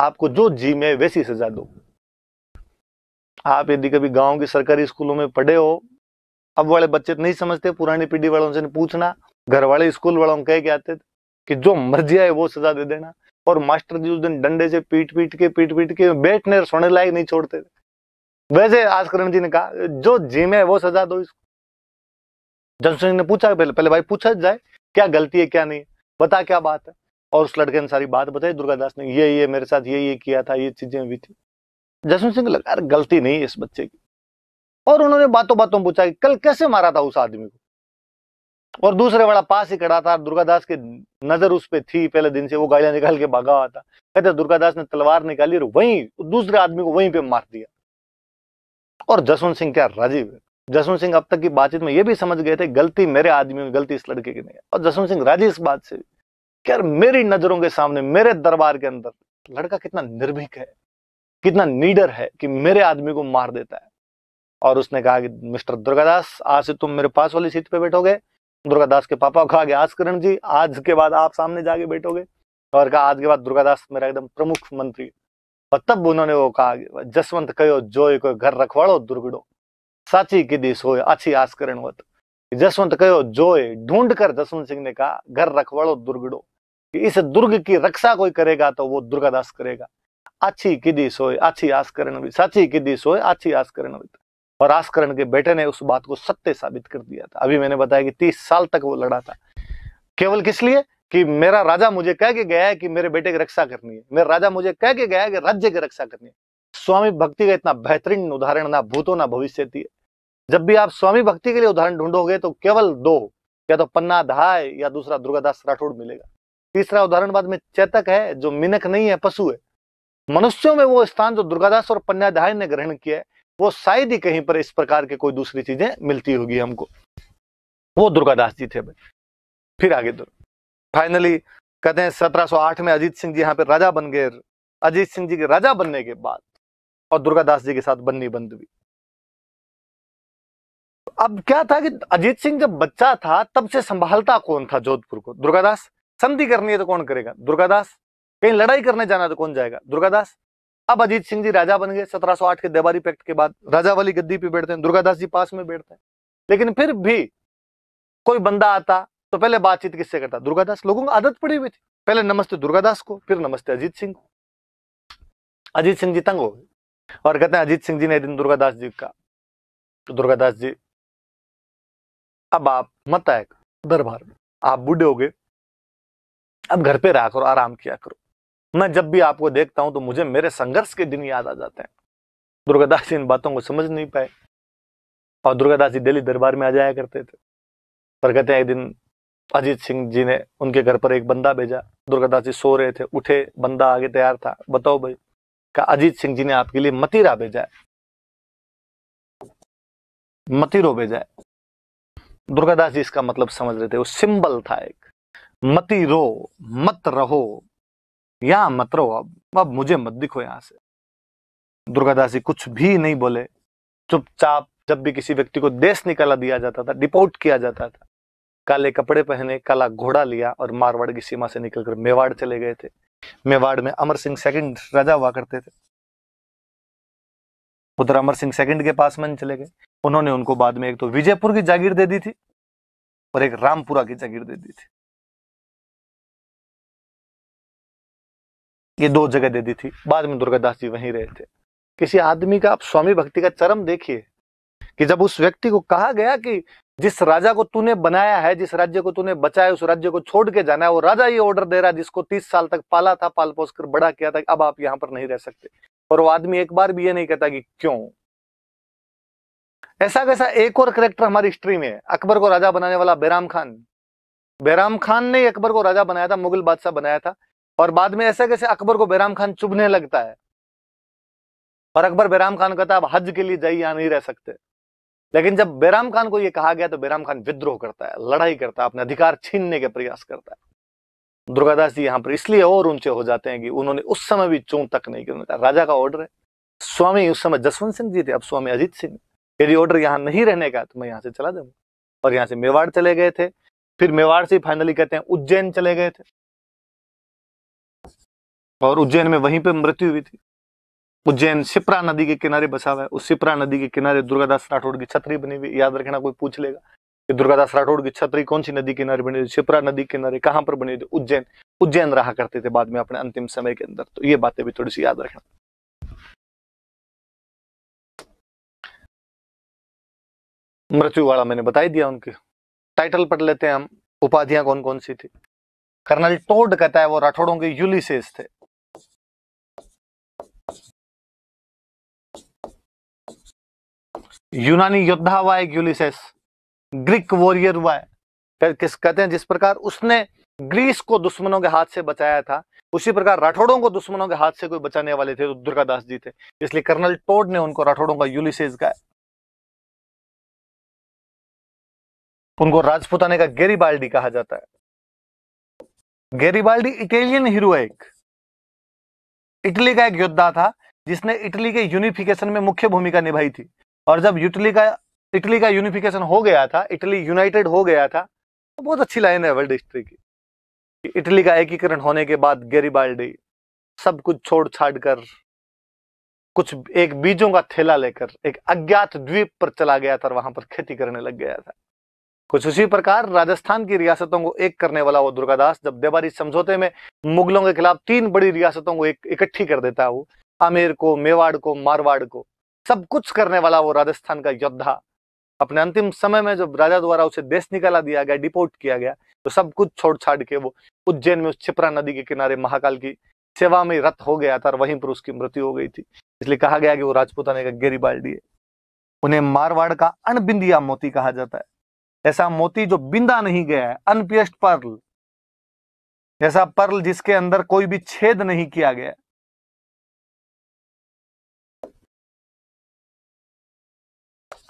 आपको जो जी में वैसी सजा दो आप यदि कभी गांव के सरकारी स्कूलों में पढ़े हो अब वाले बच्चे तो नहीं समझते पुरानी पीढ़ी वालों से पूछना घर वाले स्कूल वालों कह के आते थे कि जो मर्जी आए वो सजा दे देना और मास्टर जी उस दिन डंडे से पीट पीट के पीट पीट के बैठने और सोने लायक नहीं छोड़ते थे वैसे आस्करण जी ने कहा जो जी में वो सजा दो इसको जन ने पूछा पहले पहले भाई पूछा जाए क्या गलती है क्या नहीं बता क्या बात है और उस लड़के ने सारी बात बताई दुर्गादास ने ये ये मेरे साथ ये ये किया था ये चीजें भी थी जसवंत सिंह लगा गलती नहीं है इस बच्चे की और उन्होंने बातों बातों में पूछा कि कल कैसे मारा था उस आदमी को और दूसरे वाला पास ही खड़ा था दुर्गादास की नजर उस पर थी पहले दिन से वो गाड़ियां निकाल के भागा हुआ था कहते दुर्गादास ने तलवार निकाली और वहीं दूसरे आदमी को वहीं पे मार दिया और जसवंत सिंह क्या राजीव है जसवंत सिंह अब तक की बातचीत में ये भी समझ गए थे गलती मेरे आदमियों की गलती इस लड़के की नहीं है और जसवंत सिंह राजी इस बात से यार मेरी नजरों के सामने मेरे दरबार के अंदर लड़का कितना निर्भीक है कितना नीडर है कि मेरे आदमी को मार देता है और उसने कहा कि मिस्टर दुर्गादास आज से तुम मेरे पास वाली सीट पे बैठोगे दुर्गादास के पापा को कहा कि आज करण जी आज के बाद आप सामने जाके बैठोगे और कहा आज के बाद दुर्गादास मेरा एकदम प्रमुख मंत्री और तब उन्होंने वो कहा जसवंत कहो जो को घर रखवाड़ो दुर्गड़ो साची कीधी दिस हो अच्छी आस करण होत जसवंत कहो जो ढूंढ कर जसवंत सिंह ने कहा घर रखवाड़ो दुर्गड़ो इस दुर्ग की रक्षा कोई करेगा तो वो दुर्गादास करेगा अच्छी किदी सोए अच्छी आस करण साची किदी सोए अच्छी आस करण और आस्करण के बेटे ने उस बात को सत्य साबित कर दिया था अभी मैंने बताया कि तीस साल तक वो लड़ा था केवल किस लिए कि मेरा राजा मुझे कह के गया है कि मेरे बेटे की रक्षा करनी है मेरा राजा मुझे कह के गया है कि राज्य की रक्षा करनी है स्वामी भक्ति का इतना बेहतरीन उदाहरण ना भूतो ना भविष्य जब भी आप स्वामी भक्ति के लिए उदाहरण ढूंढोगे तो केवल दो या तो पन्ना धाय या दूसरा दुर्गादास राठौड़ मिलेगा तीसरा उदाहरण बाद में चेतक है जो मिनक नहीं है पशु है मनुष्यों में वो स्थान जो दुर्गादास और पन्नाधाय ने ग्रहण किया है वो शायद ही कहीं पर इस प्रकार के कोई दूसरी चीजें मिलती होगी हमको वो दुर्गादास जी थे फिर आगे दो फाइनली कहते हैं सत्रह में अजीत सिंह जी यहाँ पे राजा बन गए अजीत सिंह जी के राजा बनने के बाद और दुर्गादास जी के साथ बन्नी बंद भी अब क्या था कि अजीत सिंह जब बच्चा था तब से संभालता कौन था जोधपुर को दुर्गादास संधि करनी है तो कौन करेगा दुर्गादास कहीं लड़ाई करने जाना तो कौन जाएगा दुर्गादास अब अजीत सिंह जी राजा बन गए 1708 के देवारी पैक्ट के बाद राजा वाली गद्दी पे बैठते हैं दुर्गादास जी पास में बैठते हैं लेकिन फिर भी कोई बंदा आता तो पहले बातचीत किससे करता दुर्गादास लोगों को आदत पड़ी हुई थी पहले नमस्ते दुर्गादास को फिर नमस्ते अजीत सिंह को अजीत सिंह जी तंग हो गए और कहते हैं अजीत सिंह जी ने दिन दुर्गादास जी का तो दुर्गादास जी अब आप मत आए दरबार में आप बूढ़े हो गए अब घर पे रहा करो आराम किया करो मैं जब भी आपको देखता हूं तो मुझे मेरे संघर्ष के दिन याद आ जाते हैं दुर्गादास जी इन बातों को समझ नहीं पाए और दुर्गादास जी दिल्ली दरबार में आ जाया करते थे पर कहते हैं एक दिन अजीत सिंह जी ने उनके घर पर एक बंदा भेजा दुर्गादास जी सो रहे थे उठे बंदा आगे तैयार था बताओ भाई का अजीत सिंह जी ने आपके लिए मतीरा भेजा है मतीरो भेजा है दुर्गादास जी इसका मतलब समझ रहे थे वो सिंबल था एक मतीरो मत रहो यहां मत रहो अब अब मुझे मत दिखो यहां से दुर्गादास जी कुछ भी नहीं बोले चुपचाप जब भी किसी व्यक्ति को देश निकाला दिया जाता था डिपोर्ट किया जाता था काले कपड़े पहने काला घोड़ा लिया और मारवाड़ की सीमा से निकलकर मेवाड़ चले गए थे मेवाड़ में अमर सिंह सेकंड राजा हुआ करते थे उधर अमर सिंह सेकंड के पास मन चले गए उन्होंने उनको बाद में एक तो विजयपुर की जागीर दे दी थी और एक रामपुरा की जागीर दे दी थी ये दो जगह दे दी थी बाद में दुर्गादास जी वहीं रहे थे किसी आदमी का आप स्वामी भक्ति का चरम देखिए कि जब उस व्यक्ति को कहा गया कि जिस राजा को तूने बनाया है जिस राज्य को तूने बचाया उस राज्य को छोड़ के जाना है वो राजा ये ऑर्डर दे रहा है जिसको तीस साल तक पाला था पाल पोस कर बड़ा किया था अब आप यहाँ पर नहीं रह सकते और वो आदमी एक बार भी ये नहीं कहता कि क्यों ऐसा कैसा एक और करेक्टर हमारी हिस्ट्री में अकबर को राजा बनाने वाला बैराम खान बैराम खान ने अकबर को राजा बनाया था मुगल बादशाह बनाया था और बाद में ऐसा कैसे अकबर को बैराम खान चुभने लगता है और अकबर बैराम खान कहता है अब हज के लिए जाइए यहां नहीं रह सकते लेकिन जब बैराम खान को यह कहा गया तो बैराम खान विद्रोह करता है लड़ाई करता है अपने अधिकार छीनने के प्रयास करता है दुर्गादास जी यहाँ पर इसलिए और ऊंचे हो जाते हैं कि उन्होंने उस समय भी चूं तक नहीं किया राजा का ऑर्डर है स्वामी उस समय जसवंत सिंह जी थे अब स्वामी अजीत सिंह यदि ऑर्डर यहाँ नहीं रहने का तो मैं यहाँ से चला जाऊंगा और यहाँ से मेवाड़ चले गए थे फिर मेवाड़ से फाइनली कहते हैं उज्जैन चले गए थे और उज्जैन में वहीं पे मृत्यु हुई थी उज्जैन सिपरा नदी के किनारे बसा हुआ है उस सिपरा नदी के किनारे दुर्गादास राठौड़ की छतरी बनी हुई याद रखना कोई पूछ लेगा कि दुर्गादास राठौड़ की छतरी कौन सी नदी किनारे बनी हुई सिपरा नदी किनारे कहाँ पर बनी हुई उज्जैन उज्जैन रहा करते थे बाद में अपने अंतिम समय के अंदर तो ये बातें भी थोड़ी सी याद रखना मृत्यु वाला मैंने बताई दिया उनके टाइटल पढ़ लेते हैं हम उपाधियां कौन कौन सी थी कर्नल टोड कहता है वो राठौड़ों के यूलिसेस थे यूनानी योद्धा हुआ एक यूलिसेस ग्रीक वॉरियर हुआ है किस कहते हैं जिस प्रकार उसने ग्रीस को दुश्मनों के हाथ से बचाया था उसी प्रकार राठौड़ों को दुश्मनों के हाथ से कोई बचाने वाले थे तो दुर्गादास जी थे इसलिए कर्नल टोड ने उनको राठौड़ों का यूलिसेज गाया उनको राजपुताने का गेरीबाल्डी कहा जाता है गेरीबाल्डी इटालियन हीरो एक इटली का एक योद्धा था जिसने इटली के यूनिफिकेशन में मुख्य भूमिका निभाई थी और जब इटली का इटली का यूनिफिकेशन हो गया था इटली यूनाइटेड हो गया था तो बहुत अच्छी लाइन है वर्ल्ड हिस्ट्री की इटली का एकीकरण होने के बाद गेरीबाल्डी सब कुछ छोड़ छाड़ कर कुछ एक बीजों का थैला लेकर एक अज्ञात द्वीप पर चला गया था और वहां पर खेती करने लग गया था कुछ उसी प्रकार राजस्थान की रियासतों को एक करने वाला वो दुर्गादास जब देवारी समझौते में मुगलों के खिलाफ तीन बड़ी रियासतों को एक इकट्ठी कर देता है वो आमेर को मेवाड़ को मारवाड़ को सब कुछ करने वाला वो राजस्थान का योद्धा अपने अंतिम समय में जब राजा द्वारा उसे देश निकाला दिया गया डिपोर्ट किया गया तो सब कुछ छोड़ छाड़ के वो उज्जैन में उस छिपरा नदी के किनारे महाकाल की सेवा में रथ हो गया था और वहीं पर उसकी मृत्यु हो गई थी इसलिए कहा गया कि वो राजपूताने का गेरीबाल्डी है उन्हें मारवाड़ का अनबिंदिया मोती कहा जाता है ऐसा मोती जो बिंदा नहीं गया है अनपियस्ट पर्ल ऐसा पर्ल जिसके अंदर कोई भी छेद नहीं किया गया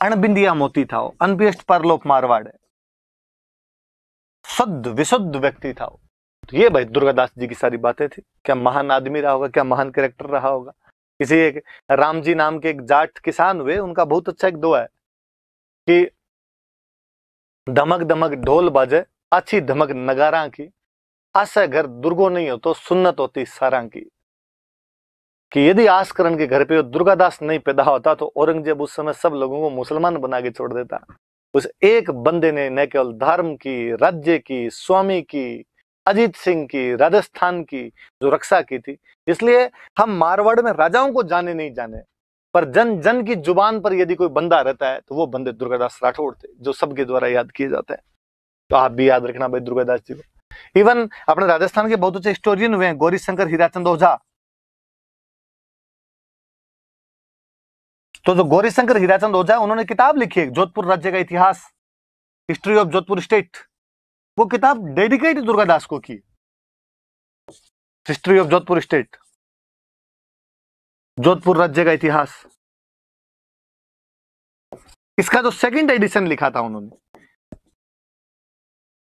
अणबिंदिया मोती था अनपियस्ट परलोप मारवाड़ शुद्ध विशुद्ध व्यक्ति था तो ये भाई दुर्गादास जी की सारी बातें थी क्या महान आदमी रहा होगा क्या महान कैरेक्टर रहा होगा किसी एक राम जी नाम के एक जाट किसान हुए उनका बहुत अच्छा एक दोहा है कि धमक धमक ढोल बाजे अच्छी धमक नगारा की आशा घर दुर्गो नहीं हो तो सुन्नत होती सारा की कि यदि आस्करण के घर पे दुर्गादास नहीं पैदा होता तो औरंगजेब उस समय सब लोगों को मुसलमान बना के छोड़ देता उस एक बंदे ने न केवल धर्म की राज्य की स्वामी की अजीत सिंह की राजस्थान की जो रक्षा की थी इसलिए हम मारवाड़ में राजाओं को जाने नहीं जाने पर जन जन की जुबान पर यदि कोई बंदा रहता है तो वो बंदे दुर्गादास राठौड़ थे जो सबके द्वारा याद किए जाते हैं तो आप भी याद रखना भाई दुर्गादास जी को इवन अपने राजस्थान के बहुत अच्छे हिस्टोरियन हुए हैं गौरी शंकर हीराचंद ओझा तो जो गौरीशंकर हीराचंद ओझा उन्होंने किताब लिखी है जोधपुर राज्य का इतिहास हिस्ट्री ऑफ जोधपुर स्टेट वो किताब डेडिकेट दुर्गादास को की history of Jodhpur state Jodhpur राज्य का इतिहास इसका जो सेकंड एडिशन लिखा था उन्होंने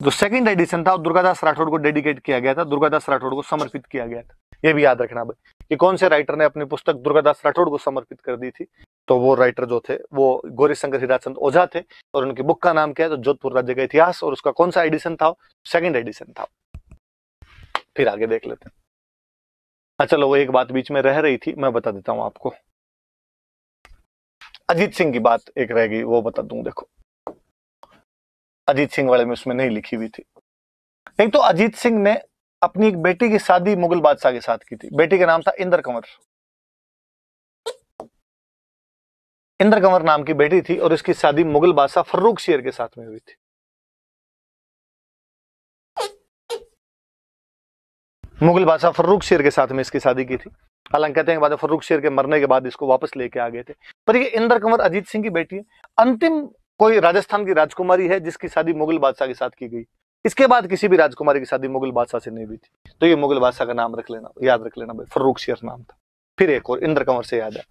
जो सेकंड एडिशन था दुर्गादास राठौड़ को डेडिकेट किया गया था दुर्गादास राठौड़ को समर्पित किया गया था यह भी याद रखना भाई कि कौन से राइटर ने अपनी पुस्तक दुर्गादास राठौड़ को समर्पित कर दी थी तो वो राइटर जो थे वो गौरी शंकर हीराचंद ओझा थे और उनकी बुक का नाम क्या है तो जोधपुर राज्य का इतिहास और उसका कौन सा एडिशन था सेकंड एडिशन था फिर आगे देख लेते हैं हाँ, चलो वो एक बात बीच में रह रही थी मैं बता देता हूँ आपको अजीत सिंह की बात एक रह गई वो बता दू देखो अजीत सिंह वाले में उसमें नहीं लिखी हुई थी नहीं तो अजीत सिंह ने अपनी एक बेटी की शादी मुगल बादशाह के साथ की थी बेटी का नाम था इंद्र कंवर इंद्र कंवर नाम की बेटी थी और इसकी शादी मुगल बादशाह फर्रूख शेर के साथ में हुई थी मुगल बादशाह फर्रुख शेर के साथ में इसकी शादी की थी हालांकि कहते हैं बाद फर्रुख शेर के मरने के बाद इसको वापस लेके आ गए थे पर ये इंद्र कंवर अजीत सिंह की बेटी है अंतिम कोई राजस्थान की राजकुमारी है जिसकी शादी मुगल बादशाह के साथ की गई इसके बाद किसी भी राजकुमारी की शादी मुगल बादशाह से नहीं हुई थी तो ये मुगल बादशाह का नाम रख लेना याद रख लेना भाई फर्रुख शेर नाम था फिर एक और इंद्र कंवर से याद है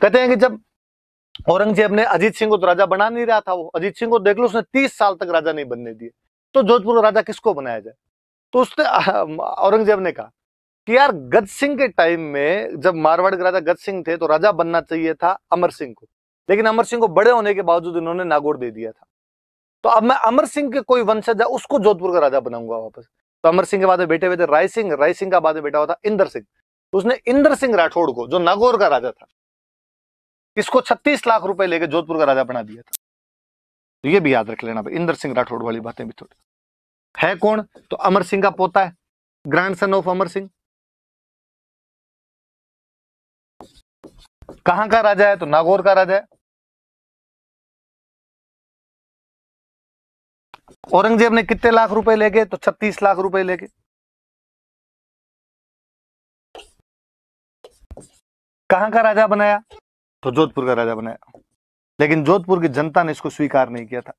कहते हैं कि जब औरंगजेब ने अजीत सिंह को तो राजा बना नहीं रहा था वो अजीत सिंह को देख लो उसने तीस साल तक राजा नहीं बनने दिए तो जोधपुर राजा किसको बनाया जाए तो उसने औरंगजेब ने कहा कि यार गज सिंह के टाइम में जब मारवाड़ के राजा गज सिंह थे तो राजा बनना चाहिए था अमर सिंह को लेकिन अमर सिंह को बड़े होने के बावजूद इन्होंने नागौर दे दिया था तो अब मैं अमर सिंह के कोई वंशज है उसको जोधपुर का राजा बनाऊंगा वापस तो अमर सिंह के बाद में बेटे हुए थे राय सिंह राय सिंह का बाद में बेटा हुआ था इंद्र सिंह उसने इंद्र सिंह राठौड़ को जो नागौर का राजा था इसको 36 लाख रुपए लेके जोधपुर का राजा बना दिया था तो ये भी याद रख लेना इंद्र सिंह राठौड़ वाली बातें भी थोड़ी है कौन तो अमर सिंह का पोता है grandson of Amar Singh कहां का राजा है तो नागौर का राजा है औरंगजेब ने कितने लाख रुपए ले गए तो छत्तीस लाख रुपए लेके कहां का राजा बनाया तो जोधपुर का राजा बनाया लेकिन जोधपुर की जनता ने इसको स्वीकार नहीं किया था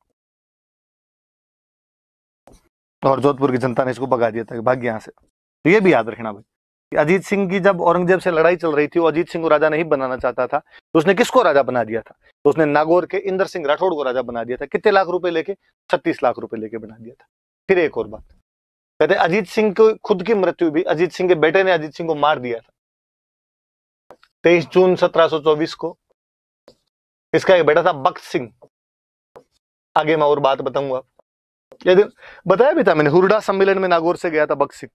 और जोधपुर की जनता ने इसको भगा दिया था भाग्य यहां से तो ये भी याद रखना भाई अजीत सिंह की जब औरंगजेब से लड़ाई चल रही थी वो अजीत सिंह को राजा नहीं बनाना चाहता था तो उसने किसको राजा बना दिया था तो उसने नागौर के इंदर सिंह राठौड़ को राजा बना दिया था कितने लाख रुपए लेके छत्तीस लाख रुपए लेके बना दिया था फिर एक और बात कहते अजीत सिंह को खुद की मृत्यु भी अजीत सिंह के बेटे ने अजीत सिंह को मार दिया था तेईस जून 1724 को इसका एक बेटा था बख्त सिंह आगे मैं और बात बताऊंगा ये दिन बताया भी था मैंने हुरडा सम्मेलन में नागौर से गया था बख्त सिंह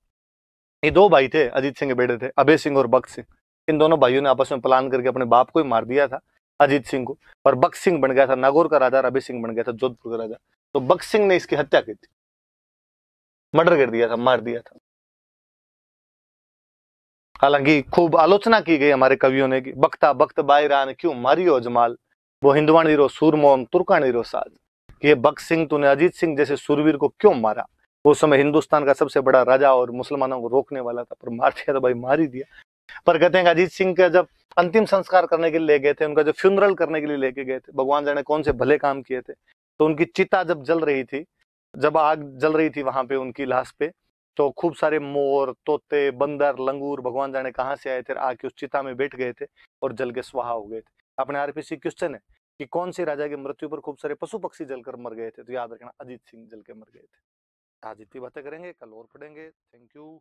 ये दो भाई थे अजीत सिंह के बेटे थे अभय सिंह और बख्त सिंह इन दोनों भाइयों ने आपस में प्लान करके अपने बाप को ही मार दिया था अजीत सिंह को पर बख्त सिंह बन गया था नागौर का राजा अभय सिंह बन गया था जोधपुर का राजा तो बख्त सिंह ने इसकी हत्या की थी मर्डर कर दिया था मार दिया था हालांकि खूब आलोचना की गई हमारे कवियों ने कि बक्ता बक्त बायरान क्यों मारियो अजमाल वो हिंदवाणी रो सूरमोम तुर्कानी रो साज ये बख्त सिंह तूने अजीत सिंह जैसे सुरवीर को क्यों मारा वो समय हिंदुस्तान का सबसे बड़ा राजा और मुसलमानों को रोकने वाला था पर मार दिया तो भाई मार ही दिया पर कहते हैं अजीत सिंह का जब अंतिम संस्कार करने के लिए ले गए थे उनका जो फ्यूनरल करने के लिए लेके गए थे भगवान जाने कौन से भले काम किए थे तो उनकी चिता जब जल रही थी जब आग जल रही थी वहां पे उनकी लाश पे तो खूब सारे मोर तोते बंदर लंगूर भगवान जाने कहाँ से आए थे आके उस चिता में बैठ गए थे और जल के स्वाहा हो गए थे अपने आरपीसी क्वेश्चन है कि कौन से राजा की मृत्यु पर खूब सारे पशु पक्षी जलकर मर गए थे तो याद रखना अजीत सिंह जल के मर गए थे आज इतनी बातें करेंगे कल और पढ़ेंगे थैंक यू